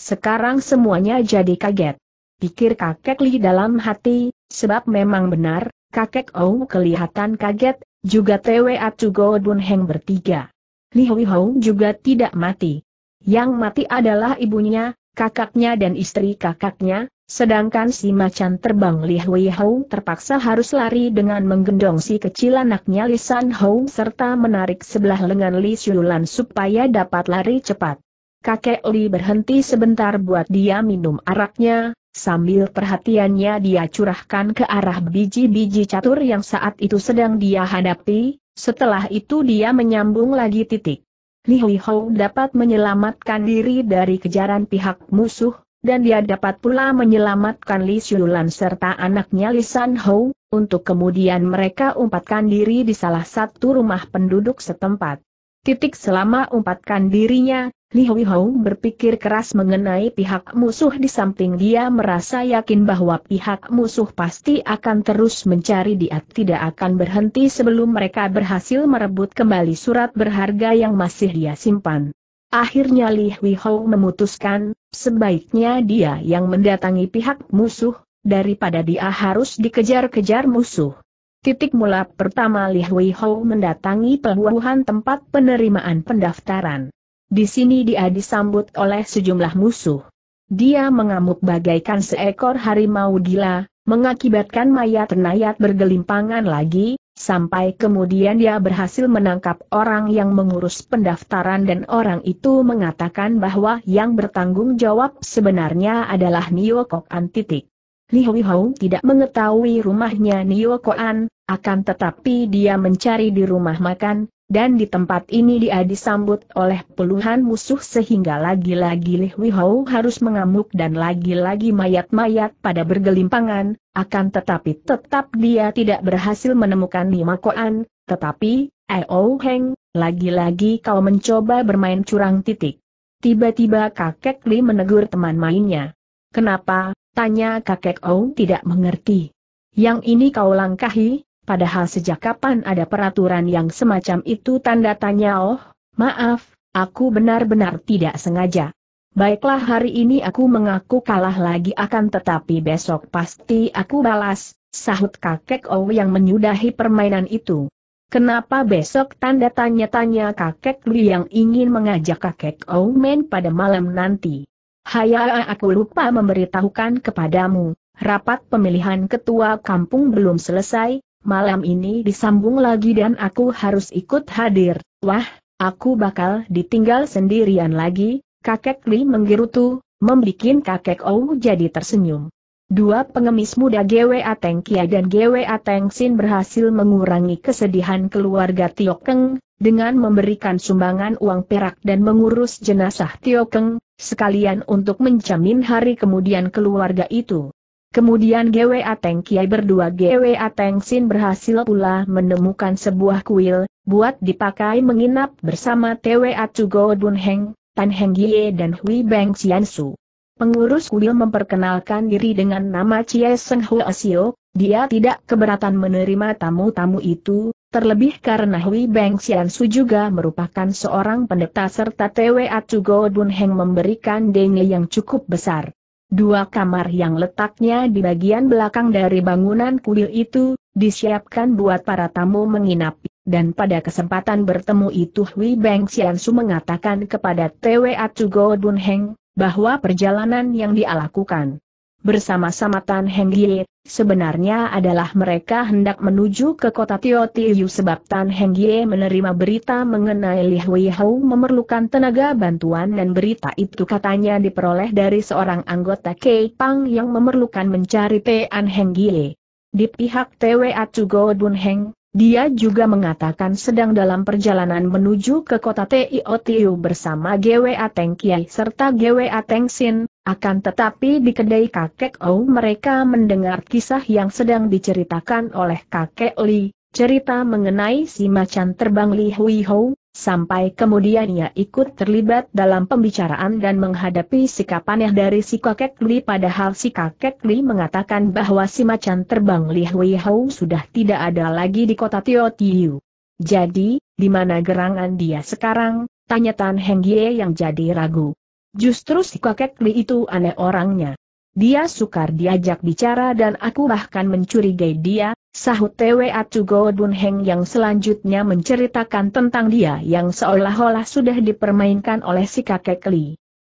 Sekarang semuanya jadi kaget pikir kakek Li dalam hati, sebab memang benar, kakek Ou kelihatan kaget, juga Tewe Atsugo Bun Heng bertiga. Li Hui Hou juga tidak mati. Yang mati adalah ibunya, kakaknya dan istri kakaknya, sedangkan si macan terbang Li Hui Hou terpaksa harus lari dengan menggendong si kecil anaknya Li San Hou serta menarik sebelah lengan Li Xulan supaya dapat lari cepat. Kakek Li berhenti sebentar buat dia minum araknya, Sambil perhatiannya dia curahkan ke arah biji-biji catur yang saat itu sedang dia hadapi, setelah itu dia menyambung lagi titik. Li Hou dapat menyelamatkan diri dari kejaran pihak musuh, dan dia dapat pula menyelamatkan Li Xulan serta anaknya Li San Hou, untuk kemudian mereka umpatkan diri di salah satu rumah penduduk setempat. Titik selama umpatkan dirinya, Li Huihou berpikir keras mengenai pihak musuh di samping dia merasa yakin bahwa pihak musuh pasti akan terus mencari dia tidak akan berhenti sebelum mereka berhasil merebut kembali surat berharga yang masih dia simpan. Akhirnya Li Huihou memutuskan, sebaiknya dia yang mendatangi pihak musuh, daripada dia harus dikejar-kejar musuh. Titik mula pertama Li Hui Hou mendatangi pelabuhan tempat penerimaan pendaftaran. Di sini dia disambut oleh sejumlah musuh. Dia mengamuk bagaikan seekor harimau gila, mengakibatkan mayat nayat bergelimpangan lagi, sampai kemudian dia berhasil menangkap orang yang mengurus pendaftaran dan orang itu mengatakan bahwa yang bertanggung jawab sebenarnya adalah Nio Kok Antitik. Li Hui Hong tidak mengetahui rumahnya Nio Koan, akan tetapi dia mencari di rumah makan, dan di tempat ini dia disambut oleh puluhan musuh sehingga lagi-lagi Li Hui Hou harus mengamuk dan lagi-lagi mayat-mayat pada bergelimpangan, akan tetapi tetap dia tidak berhasil menemukan Nio Koan, tetapi, Eo Heng, lagi-lagi kau mencoba bermain curang titik. Tiba-tiba kakek Li menegur teman mainnya. Kenapa, Tanya kakek Ong tidak mengerti. Yang ini kau langkahi, padahal sejak kapan ada peraturan yang semacam itu tanda tanya oh, maaf, aku benar-benar tidak sengaja. Baiklah hari ini aku mengaku kalah lagi akan tetapi besok pasti aku balas, sahut kakek Ou yang menyudahi permainan itu. Kenapa besok tanda tanya-tanya kakek Li yang ingin mengajak kakek Ou main pada malam nanti? Haya aku lupa memberitahukan kepadamu, rapat pemilihan ketua kampung belum selesai, malam ini disambung lagi dan aku harus ikut hadir. Wah, aku bakal ditinggal sendirian lagi, kakek Li menggerutu, membikin kakek Ou jadi tersenyum. Dua pengemis muda GWA Ateng Kia dan GWA Teng Sin berhasil mengurangi kesedihan keluarga Tio Keng, dengan memberikan sumbangan uang perak dan mengurus jenazah Tio Keng, sekalian untuk menjamin hari kemudian keluarga itu. Kemudian GW Ateng Kiai berdua GW Ateng Sin berhasil pula menemukan sebuah kuil, buat dipakai menginap bersama TWA Cugo Bun Heng, Tan Heng Ye dan Hui Beng Xian Su. Pengurus kuil memperkenalkan diri dengan nama Chie Seng Ho Asio, dia tidak keberatan menerima tamu-tamu itu, terlebih karena Hui Beng Xiansu juga merupakan seorang pendeta serta Twe Go Bun Heng memberikan denge yang cukup besar. Dua kamar yang letaknya di bagian belakang dari bangunan kuil itu, disiapkan buat para tamu menginap, dan pada kesempatan bertemu itu Hui Beng Xiansu mengatakan kepada Twe Go Bun Heng, bahwa perjalanan yang dia lakukan bersama-sama Tan Heng sebenarnya adalah mereka hendak menuju ke kota Tiyu sebab Tan Heng menerima berita mengenai Li Hui Hou memerlukan tenaga bantuan dan berita itu katanya diperoleh dari seorang anggota Kei Pang yang memerlukan mencari Tan Heng Yie. Di pihak TWA Go Bun Heng, dia juga mengatakan sedang dalam perjalanan menuju ke kota Tiyu bersama GWA Teng Kiai serta GWA Teng Sin, akan tetapi di kedai kakek O mereka mendengar kisah yang sedang diceritakan oleh kakek Li, cerita mengenai si macan terbang Li Hui Ho, sampai kemudian ia ikut terlibat dalam pembicaraan dan menghadapi sikap aneh dari si kakek Li padahal si kakek Li mengatakan bahwa si macan terbang Li Hui Ho sudah tidak ada lagi di kota Tio Tiu. Jadi, di mana gerangan dia sekarang? Tanya Tan Heng Ye yang jadi ragu. Justru si kakek Li itu aneh orangnya. Dia sukar diajak bicara dan aku bahkan mencurigai dia, sahut Twe Atsugo Bunheng yang selanjutnya menceritakan tentang dia yang seolah-olah sudah dipermainkan oleh si kakek Li.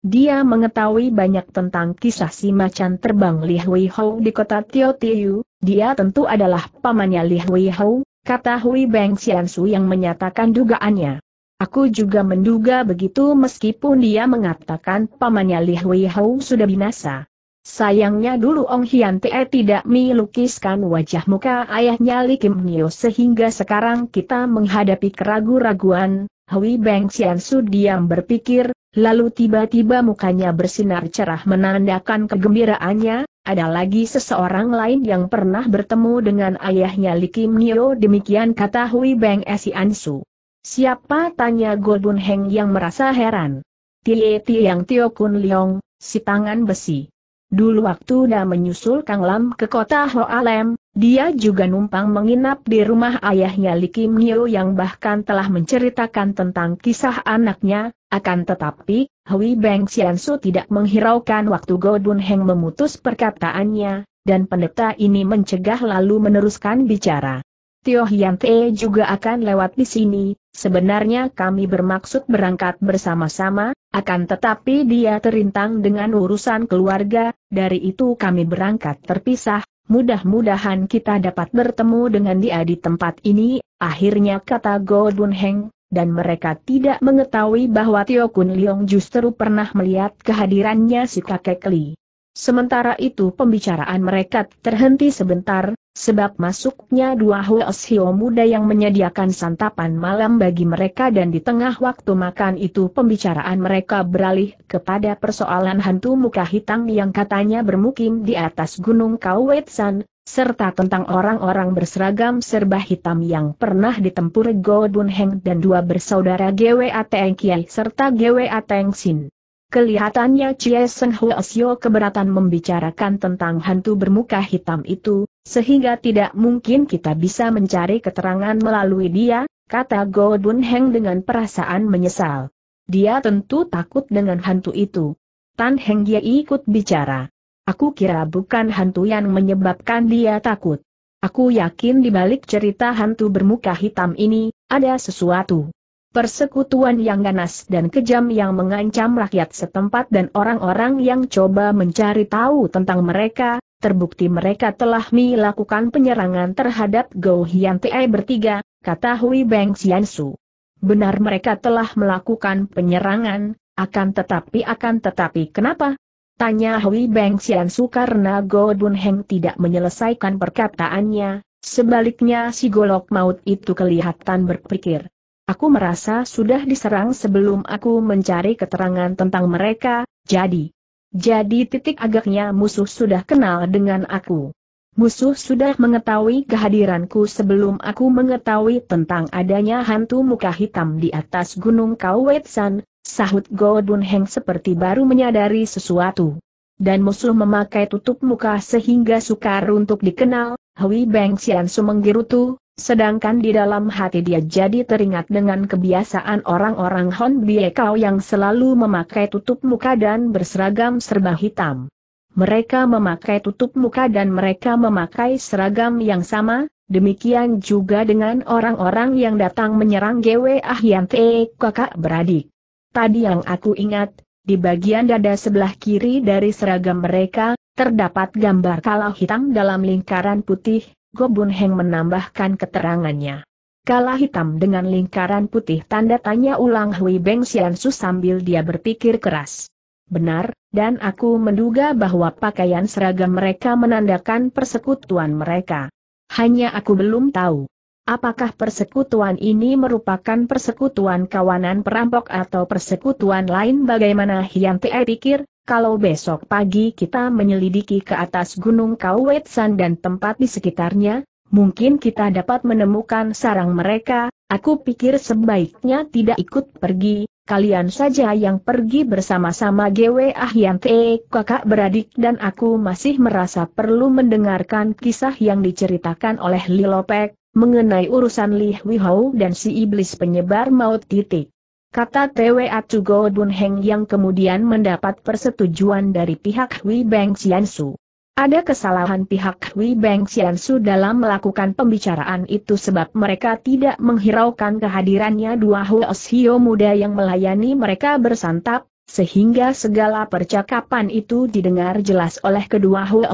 Dia mengetahui banyak tentang kisah si macan terbang Li Hui Hou di kota Tio Tiu, dia tentu adalah pamannya Li Hui Hou, kata Hui Beng Xiansu yang menyatakan dugaannya. Aku juga menduga begitu meskipun dia mengatakan pamannya Li Hui Hou sudah binasa. Sayangnya dulu Ong Hian Te tidak melukiskan wajah muka ayahnya Li Kim Nio sehingga sekarang kita menghadapi keraguan-raguan. Hui Beng Xian Su diam berpikir, lalu tiba-tiba mukanya bersinar cerah menandakan kegembiraannya, ada lagi seseorang lain yang pernah bertemu dengan ayahnya Li Kim Nio demikian kata Hui Beng Xian Su. Siapa tanya Golbun Heng yang merasa heran? Tie yang Tio Kun Leong, si tangan besi. Dulu waktu dah menyusul Kang Lam ke kota Hoa Lem, dia juga numpang menginap di rumah ayahnya Li Kim Nyo yang bahkan telah menceritakan tentang kisah anaknya, akan tetapi, Hui Beng Xian Su tidak menghiraukan waktu Godun Heng memutus perkataannya, dan pendeta ini mencegah lalu meneruskan bicara. Tio Hian Te juga akan lewat di sini, Sebenarnya kami bermaksud berangkat bersama-sama, akan tetapi dia terintang dengan urusan keluarga, dari itu kami berangkat terpisah, mudah-mudahan kita dapat bertemu dengan dia di tempat ini, akhirnya kata Godun Heng, dan mereka tidak mengetahui bahwa Tio Kun Leong justru pernah melihat kehadirannya si kakek Li. Sementara itu pembicaraan mereka terhenti sebentar, sebab masuknya dua Hwasio muda yang menyediakan santapan malam bagi mereka dan di tengah waktu makan itu pembicaraan mereka beralih kepada persoalan hantu muka hitam yang katanya bermukim di atas gunung Kauwetsan, serta tentang orang-orang berseragam serba hitam yang pernah ditempur Go Bun Heng dan dua bersaudara Gwa Teng Kiai serta Gwa Teng Sin. Kelihatannya Chie Seng Hwasio keberatan membicarakan tentang hantu bermuka hitam itu, sehingga tidak mungkin kita bisa mencari keterangan melalui dia, kata Go Bun Heng dengan perasaan menyesal. Dia tentu takut dengan hantu itu. Tan Heng Ye ikut bicara. Aku kira bukan hantu yang menyebabkan dia takut. Aku yakin di balik cerita hantu bermuka hitam ini, ada sesuatu. Persekutuan yang ganas dan kejam yang mengancam rakyat setempat dan orang-orang yang coba mencari tahu tentang mereka, Terbukti mereka telah melakukan penyerangan terhadap Gou Hian Tae bertiga, kata Hui Beng Xian Su. Benar mereka telah melakukan penyerangan, akan tetapi akan tetapi kenapa? Tanya Hui Beng Xian Su karena Gou Bun Heng tidak menyelesaikan perkataannya, sebaliknya si golok maut itu kelihatan berpikir. Aku merasa sudah diserang sebelum aku mencari keterangan tentang mereka, jadi, jadi titik agaknya musuh sudah kenal dengan aku. Musuh sudah mengetahui kehadiranku sebelum aku mengetahui tentang adanya hantu muka hitam di atas gunung Kauwetsan, sahut Godun Heng seperti baru menyadari sesuatu. Dan musuh memakai tutup muka sehingga sukar untuk dikenal, Hui Beng Xian Sumenggirutu, Sedangkan di dalam hati dia jadi teringat dengan kebiasaan orang-orang Hon Biekau yang selalu memakai tutup muka dan berseragam serba hitam. Mereka memakai tutup muka dan mereka memakai seragam yang sama, demikian juga dengan orang-orang yang datang menyerang GW Ahyante kakak beradik. Tadi yang aku ingat, di bagian dada sebelah kiri dari seragam mereka, terdapat gambar kalau hitam dalam lingkaran putih, Gobun Heng menambahkan keterangannya. Kalah hitam dengan lingkaran putih tanda tanya ulang Hui Beng Xiansu sambil dia berpikir keras. Benar, dan aku menduga bahwa pakaian seragam mereka menandakan persekutuan mereka. Hanya aku belum tahu. Apakah persekutuan ini merupakan persekutuan kawanan perampok atau persekutuan lain bagaimana Hian Te pikir, kalau besok pagi kita menyelidiki ke atas Gunung Kauwetsan dan tempat di sekitarnya, mungkin kita dapat menemukan sarang mereka, aku pikir sebaiknya tidak ikut pergi, kalian saja yang pergi bersama-sama GW Ahyante, kakak beradik dan aku masih merasa perlu mendengarkan kisah yang diceritakan oleh Lilopek, mengenai urusan Li Wihou dan si iblis penyebar maut titik. Kata Tewe Atugo Bun Heng yang kemudian mendapat persetujuan dari pihak Hui Beng Xiansu. Ada kesalahan pihak Hui Beng Xiansu dalam melakukan pembicaraan itu sebab mereka tidak menghiraukan kehadirannya dua Huo muda yang melayani mereka bersantap, sehingga segala percakapan itu didengar jelas oleh kedua Huo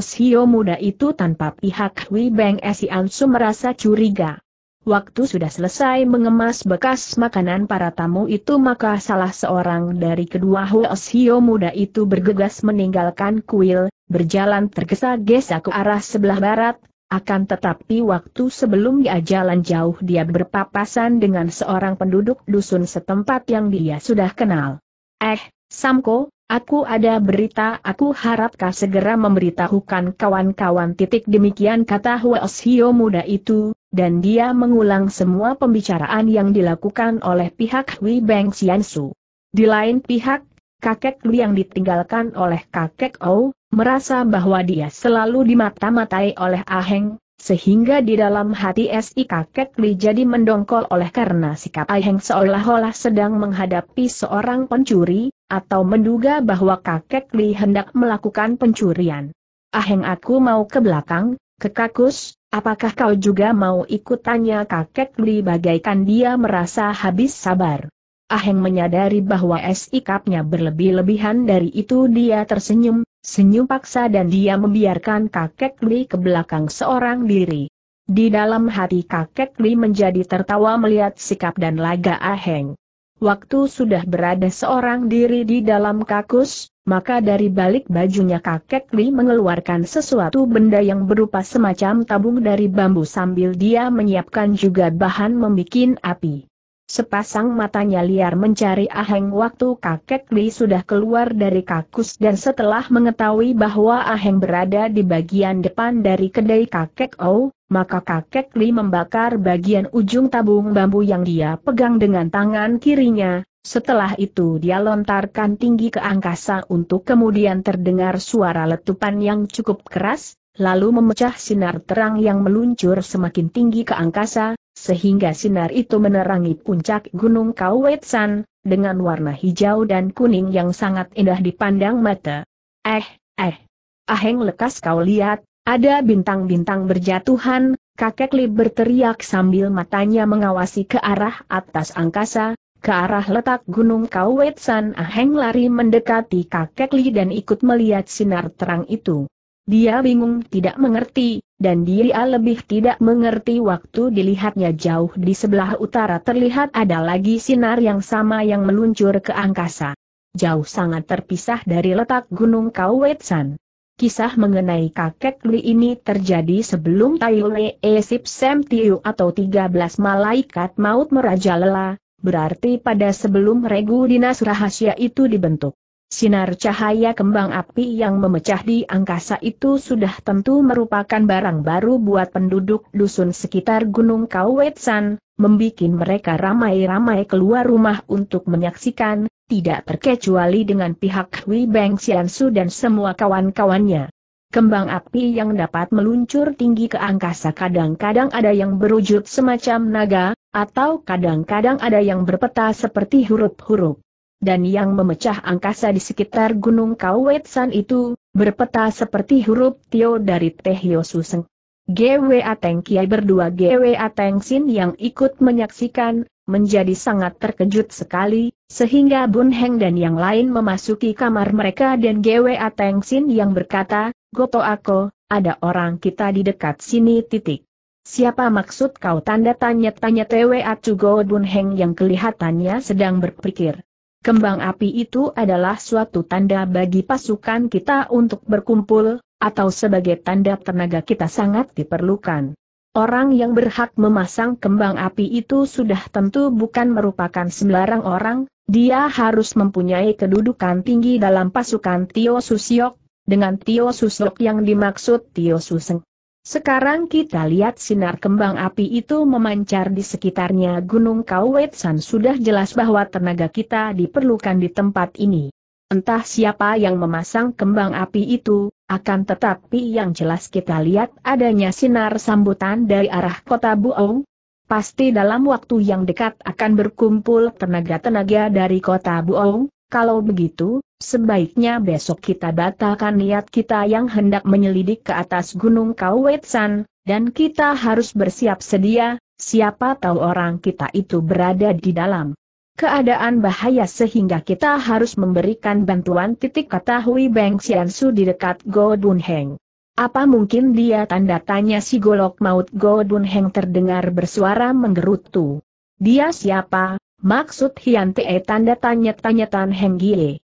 muda itu tanpa pihak Hui Beng Xiansu merasa curiga. Waktu sudah selesai mengemas bekas makanan para tamu itu maka salah seorang dari kedua Hwasio muda itu bergegas meninggalkan kuil, berjalan tergesa-gesa ke arah sebelah barat, akan tetapi waktu sebelum dia jalan jauh dia berpapasan dengan seorang penduduk dusun setempat yang dia sudah kenal. Eh, Samko, aku ada berita aku harap kau segera memberitahukan kawan-kawan titik demikian kata Hwasio muda itu, dan dia mengulang semua pembicaraan yang dilakukan oleh pihak Hui Beng Xiansu. Di lain pihak, kakek Li yang ditinggalkan oleh kakek Ou, merasa bahwa dia selalu dimata-matai oleh Aheng, sehingga di dalam hati si kakek Li jadi mendongkol oleh karena sikap Aheng seolah-olah sedang menghadapi seorang pencuri, atau menduga bahwa kakek Li hendak melakukan pencurian. Aheng aku mau ke belakang, ke kakus, Apakah kau juga mau ikut tanya kakek Li bagaikan dia merasa habis sabar. Aheng menyadari bahwa sikapnya berlebih-lebihan dari itu dia tersenyum, senyum paksa dan dia membiarkan kakek Li ke belakang seorang diri. Di dalam hati kakek Li menjadi tertawa melihat sikap dan laga Aheng. Waktu sudah berada seorang diri di dalam kakus, maka dari balik bajunya kakek Li mengeluarkan sesuatu benda yang berupa semacam tabung dari bambu sambil dia menyiapkan juga bahan membuat api. Sepasang matanya liar mencari Aheng waktu kakek Li sudah keluar dari kakus dan setelah mengetahui bahwa Aheng berada di bagian depan dari kedai kakek Ou, maka kakek Li membakar bagian ujung tabung bambu yang dia pegang dengan tangan kirinya, setelah itu dia lontarkan tinggi ke angkasa untuk kemudian terdengar suara letupan yang cukup keras, lalu memecah sinar terang yang meluncur semakin tinggi ke angkasa, sehingga sinar itu menerangi puncak Gunung Kauwetsan, dengan warna hijau dan kuning yang sangat indah dipandang mata. Eh, eh. Aheng lekas kau lihat, ada bintang-bintang berjatuhan, kakek Li berteriak sambil matanya mengawasi ke arah atas angkasa, ke arah letak gunung Kauwetsan Aheng lari mendekati kakek Li dan ikut melihat sinar terang itu. Dia bingung tidak mengerti, dan dia lebih tidak mengerti waktu dilihatnya jauh di sebelah utara terlihat ada lagi sinar yang sama yang meluncur ke angkasa. Jauh sangat terpisah dari letak gunung Kauwetsan. Kisah mengenai kakek Li ini terjadi sebelum Tai Le Esip Sem Tiu atau 13 malaikat maut merajalela, Berarti pada sebelum regu dinas rahasia itu dibentuk. Sinar cahaya kembang api yang memecah di angkasa itu sudah tentu merupakan barang baru buat penduduk dusun sekitar Gunung Kawetsan, membuat mereka ramai-ramai keluar rumah untuk menyaksikan, tidak terkecuali dengan pihak Hui Beng Xiansu dan semua kawan-kawannya. Kembang api yang dapat meluncur tinggi ke angkasa kadang-kadang ada yang berwujud semacam naga, atau kadang-kadang ada yang berpeta seperti huruf-huruf. Dan yang memecah angkasa di sekitar Gunung Kauwetsan itu, berpeta seperti huruf Tio dari Teh Yosuseng. GWA Teng Kiai berdua GWA Teng Sin yang ikut menyaksikan, menjadi sangat terkejut sekali, sehingga Bun Heng dan yang lain memasuki kamar mereka dan GWA Teng Sin yang berkata, Goto Ako, ada orang kita di dekat sini titik. Siapa maksud kau tanda tanya-tanya TWA Chugo Bunheng yang kelihatannya sedang berpikir. Kembang api itu adalah suatu tanda bagi pasukan kita untuk berkumpul, atau sebagai tanda tenaga kita sangat diperlukan. Orang yang berhak memasang kembang api itu sudah tentu bukan merupakan sembarang orang, dia harus mempunyai kedudukan tinggi dalam pasukan Tio Susiok, dengan Tio Susiok yang dimaksud Tio Suseng. Sekarang kita lihat sinar kembang api itu memancar di sekitarnya Gunung Kauwetsan sudah jelas bahwa tenaga kita diperlukan di tempat ini. Entah siapa yang memasang kembang api itu, akan tetapi yang jelas kita lihat adanya sinar sambutan dari arah kota Buong. Pasti dalam waktu yang dekat akan berkumpul tenaga-tenaga dari kota Buong, kalau begitu, sebaiknya besok kita batalkan niat kita yang hendak menyelidik ke atas Gunung Kauwetsan, dan kita harus bersiap sedia, siapa tahu orang kita itu berada di dalam keadaan bahaya sehingga kita harus memberikan bantuan titik kata Hui Beng Xiansu di dekat Go Dun Heng. Apa mungkin dia tanda tanya si golok maut Go Dun Heng terdengar bersuara menggerutu. Dia siapa, Maksud Hian Te eh, tanda tanya tanya Tan Heng Gie.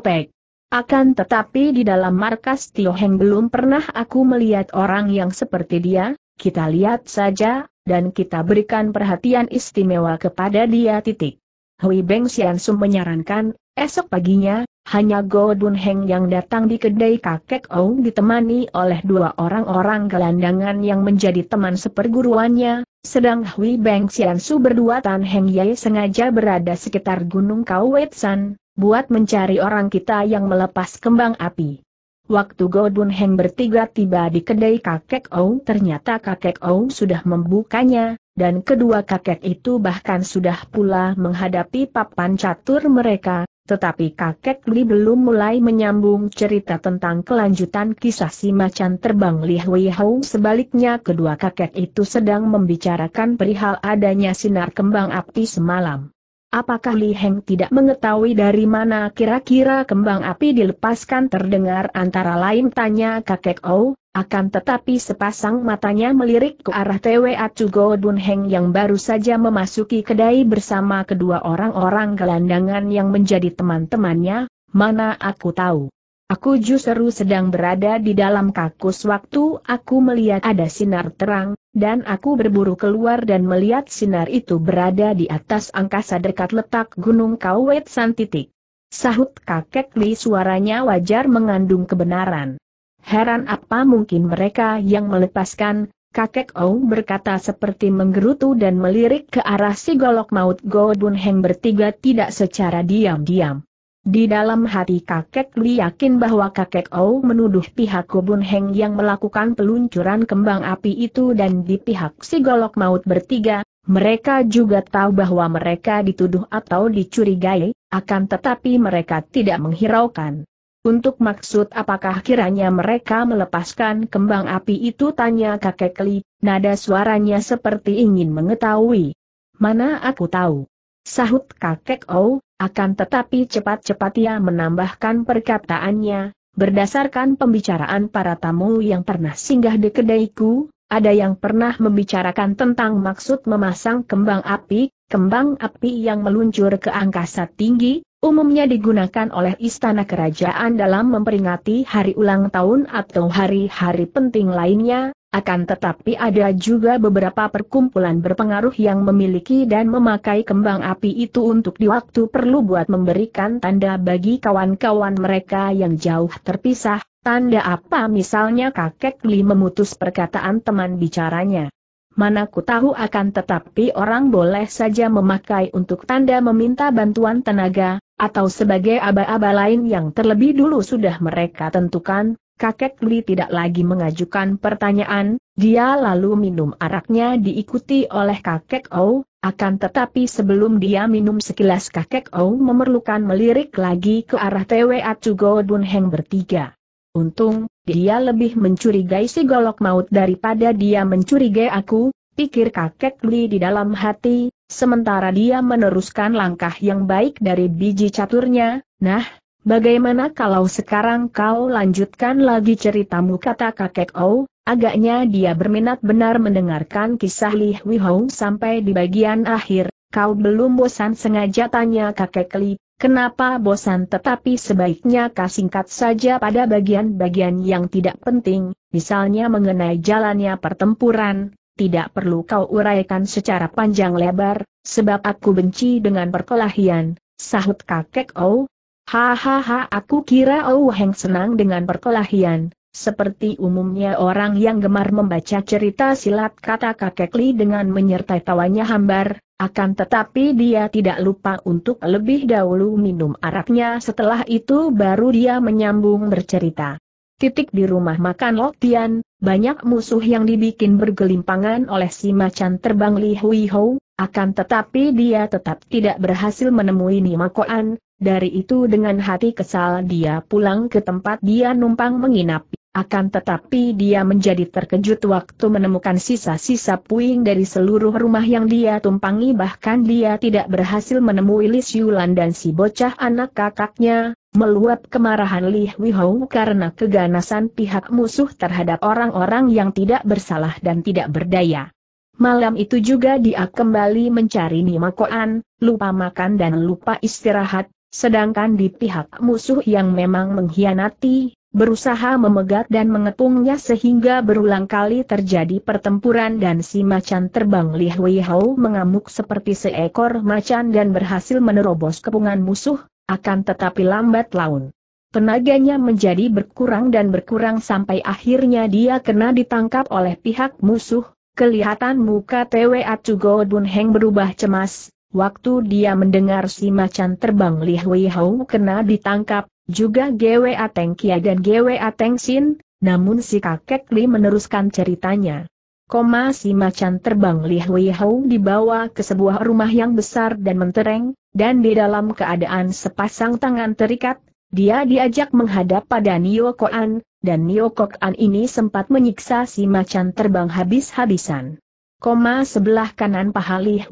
Pei. Akan tetapi di dalam markas Tio Heng belum pernah aku melihat orang yang seperti dia, kita lihat saja, dan kita berikan perhatian istimewa kepada dia titik. Hui Beng Xian Sum menyarankan, esok paginya, hanya Go Dun Heng yang datang di kedai kakek Ong ditemani oleh dua orang-orang gelandangan yang menjadi teman seperguruannya, sedang Hui Beng Xian Su berdua Tan Heng Yai sengaja berada sekitar Gunung Kauwetsan, buat mencari orang kita yang melepas kembang api. Waktu Godun Heng bertiga tiba di kedai kakek Ou ternyata kakek Ou sudah membukanya, dan kedua kakek itu bahkan sudah pula menghadapi papan catur mereka, tetapi kakek Li belum mulai menyambung cerita tentang kelanjutan kisah si macan terbang Li Hui Hou. Sebaliknya kedua kakek itu sedang membicarakan perihal adanya sinar kembang api semalam. Apakah Li Heng tidak mengetahui dari mana kira-kira kembang api dilepaskan terdengar antara lain tanya kakek Ou, akan tetapi sepasang matanya melirik ke arah TWA Go Bun Heng yang baru saja memasuki kedai bersama kedua orang-orang gelandangan yang menjadi teman-temannya, mana aku tahu. Aku justru sedang berada di dalam kakus waktu aku melihat ada sinar terang, dan aku berburu keluar dan melihat sinar itu berada di atas angkasa dekat letak gunung Kawet Santitik. Sahut kakek Li suaranya wajar mengandung kebenaran. Heran apa mungkin mereka yang melepaskan, kakek Ou berkata seperti menggerutu dan melirik ke arah si golok maut Godun Heng bertiga tidak secara diam-diam. Di dalam hati kakek Li yakin bahwa kakek Ou menuduh pihak Kubun Heng yang melakukan peluncuran kembang api itu dan di pihak si golok maut bertiga, mereka juga tahu bahwa mereka dituduh atau dicurigai, akan tetapi mereka tidak menghiraukan. Untuk maksud apakah kiranya mereka melepaskan kembang api itu tanya kakek Li, nada suaranya seperti ingin mengetahui. Mana aku tahu. Sahut kakek Oh, akan tetapi cepat-cepat ia menambahkan perkataannya, berdasarkan pembicaraan para tamu yang pernah singgah di kedaiku, ada yang pernah membicarakan tentang maksud memasang kembang api, kembang api yang meluncur ke angkasa tinggi, umumnya digunakan oleh istana kerajaan dalam memperingati hari ulang tahun atau hari-hari penting lainnya, akan tetapi ada juga beberapa perkumpulan berpengaruh yang memiliki dan memakai kembang api itu untuk di waktu perlu buat memberikan tanda bagi kawan-kawan mereka yang jauh terpisah, tanda apa misalnya kakek Li memutus perkataan teman bicaranya. Mana ku tahu akan tetapi orang boleh saja memakai untuk tanda meminta bantuan tenaga, atau sebagai aba-aba lain yang terlebih dulu sudah mereka tentukan, kakek Li tidak lagi mengajukan pertanyaan, dia lalu minum araknya diikuti oleh kakek Ou, akan tetapi sebelum dia minum sekilas kakek Ou memerlukan melirik lagi ke arah TWA Chugo Dun Heng bertiga. Untung, dia lebih mencurigai si golok maut daripada dia mencurigai aku, pikir kakek Li di dalam hati, sementara dia meneruskan langkah yang baik dari biji caturnya, nah, Bagaimana kalau sekarang kau lanjutkan lagi ceritamu kata kakek Ou, agaknya dia berminat benar mendengarkan kisah Li Hui Hou sampai di bagian akhir, kau belum bosan sengaja tanya kakek Li, kenapa bosan tetapi sebaiknya kau singkat saja pada bagian-bagian yang tidak penting, misalnya mengenai jalannya pertempuran, tidak perlu kau uraikan secara panjang lebar, sebab aku benci dengan perkelahian, sahut kakek Ou. Hahaha aku kira Oh Heng senang dengan perkelahian, seperti umumnya orang yang gemar membaca cerita silat kata kakek Li dengan menyertai tawanya hambar, akan tetapi dia tidak lupa untuk lebih dahulu minum araknya setelah itu baru dia menyambung bercerita. Titik di rumah makan Lok Tian, banyak musuh yang dibikin bergelimpangan oleh si macan terbang Li Hui Hou, akan tetapi dia tetap tidak berhasil menemui Nima Koan, dari itu dengan hati kesal dia pulang ke tempat dia numpang menginap. Akan tetapi dia menjadi terkejut waktu menemukan sisa-sisa puing dari seluruh rumah yang dia tumpangi bahkan dia tidak berhasil menemui Lis Yulan dan si bocah anak kakaknya, meluap kemarahan Li Huihou karena keganasan pihak musuh terhadap orang-orang yang tidak bersalah dan tidak berdaya. Malam itu juga dia kembali mencari Nima Koan, lupa makan dan lupa istirahat, Sedangkan di pihak musuh yang memang mengkhianati, berusaha memegat dan mengepungnya sehingga berulang kali terjadi pertempuran dan si macan terbang Li Hui Hao mengamuk seperti seekor macan dan berhasil menerobos kepungan musuh, akan tetapi lambat laun. Tenaganya menjadi berkurang dan berkurang sampai akhirnya dia kena ditangkap oleh pihak musuh, kelihatan muka TWA Atsugo Bun Heng berubah cemas, Waktu dia mendengar si macan terbang Li Hui Hou kena ditangkap, juga Gwe Ateng Kia dan Gwe Ateng Sin, namun si kakek Li meneruskan ceritanya. Koma si macan terbang Li Hui Hou dibawa ke sebuah rumah yang besar dan mentereng, dan di dalam keadaan sepasang tangan terikat, dia diajak menghadap pada Nio Koan, dan Nio Koan ini sempat menyiksa si macan terbang habis-habisan. Koma sebelah kanan paha Li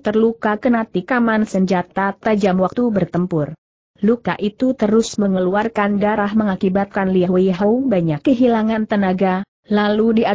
terluka kena tikaman senjata tajam waktu bertempur. Luka itu terus mengeluarkan darah mengakibatkan Li Huihou banyak kehilangan tenaga, lalu dia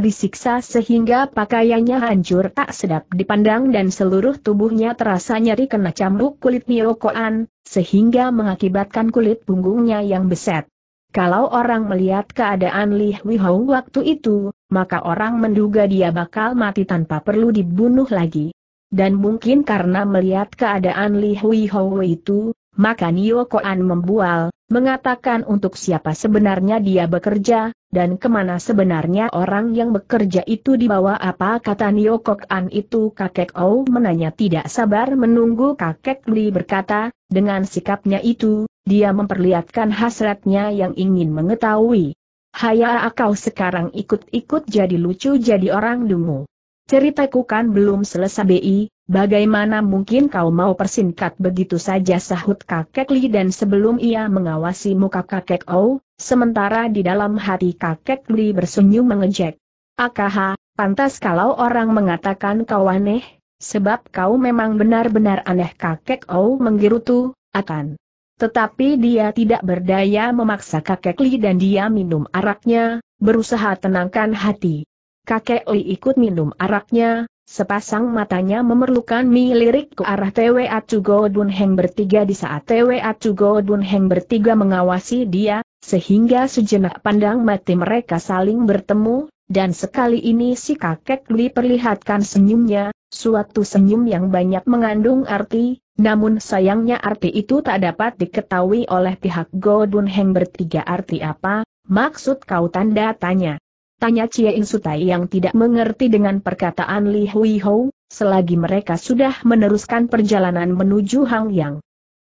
sehingga pakaiannya hancur tak sedap dipandang dan seluruh tubuhnya terasa nyeri kena cambuk kulit mirokoan, sehingga mengakibatkan kulit punggungnya yang beset. Kalau orang melihat keadaan Li Hou waktu itu, maka orang menduga dia bakal mati tanpa perlu dibunuh lagi. Dan mungkin karena melihat keadaan Li Hou itu, maka Nio Koan membual, mengatakan untuk siapa sebenarnya dia bekerja, dan kemana sebenarnya orang yang bekerja itu dibawa apa kata Nio Kok An itu kakek Ou menanya tidak sabar menunggu kakek Li berkata, dengan sikapnya itu, dia memperlihatkan hasratnya yang ingin mengetahui. Haya kau sekarang ikut-ikut jadi lucu jadi orang dungu. Ceritaku kan belum selesai bi, Bagaimana mungkin kau mau persingkat begitu saja sahut kakek Li dan sebelum ia mengawasi muka kakek Ou, sementara di dalam hati kakek Li bersenyum mengejek. Akaha, pantas kalau orang mengatakan kau aneh, sebab kau memang benar-benar aneh kakek Ou menggerutu, akan. Tetapi dia tidak berdaya memaksa kakek Li dan dia minum araknya, berusaha tenangkan hati. Kakek Li ikut minum araknya, Sepasang matanya memerlukan melirik ke arah Twe Acugo Heng bertiga di saat Twe Acugo Heng bertiga mengawasi dia, sehingga sejenak pandang mati mereka saling bertemu, dan sekali ini si kakek Li perlihatkan senyumnya, suatu senyum yang banyak mengandung arti, namun sayangnya arti itu tak dapat diketahui oleh pihak Go Heng bertiga arti apa, maksud kau tanda tanya. Tanya Chia In Sutai yang tidak mengerti dengan perkataan Li Hui Hou, selagi mereka sudah meneruskan perjalanan menuju Hang Yang.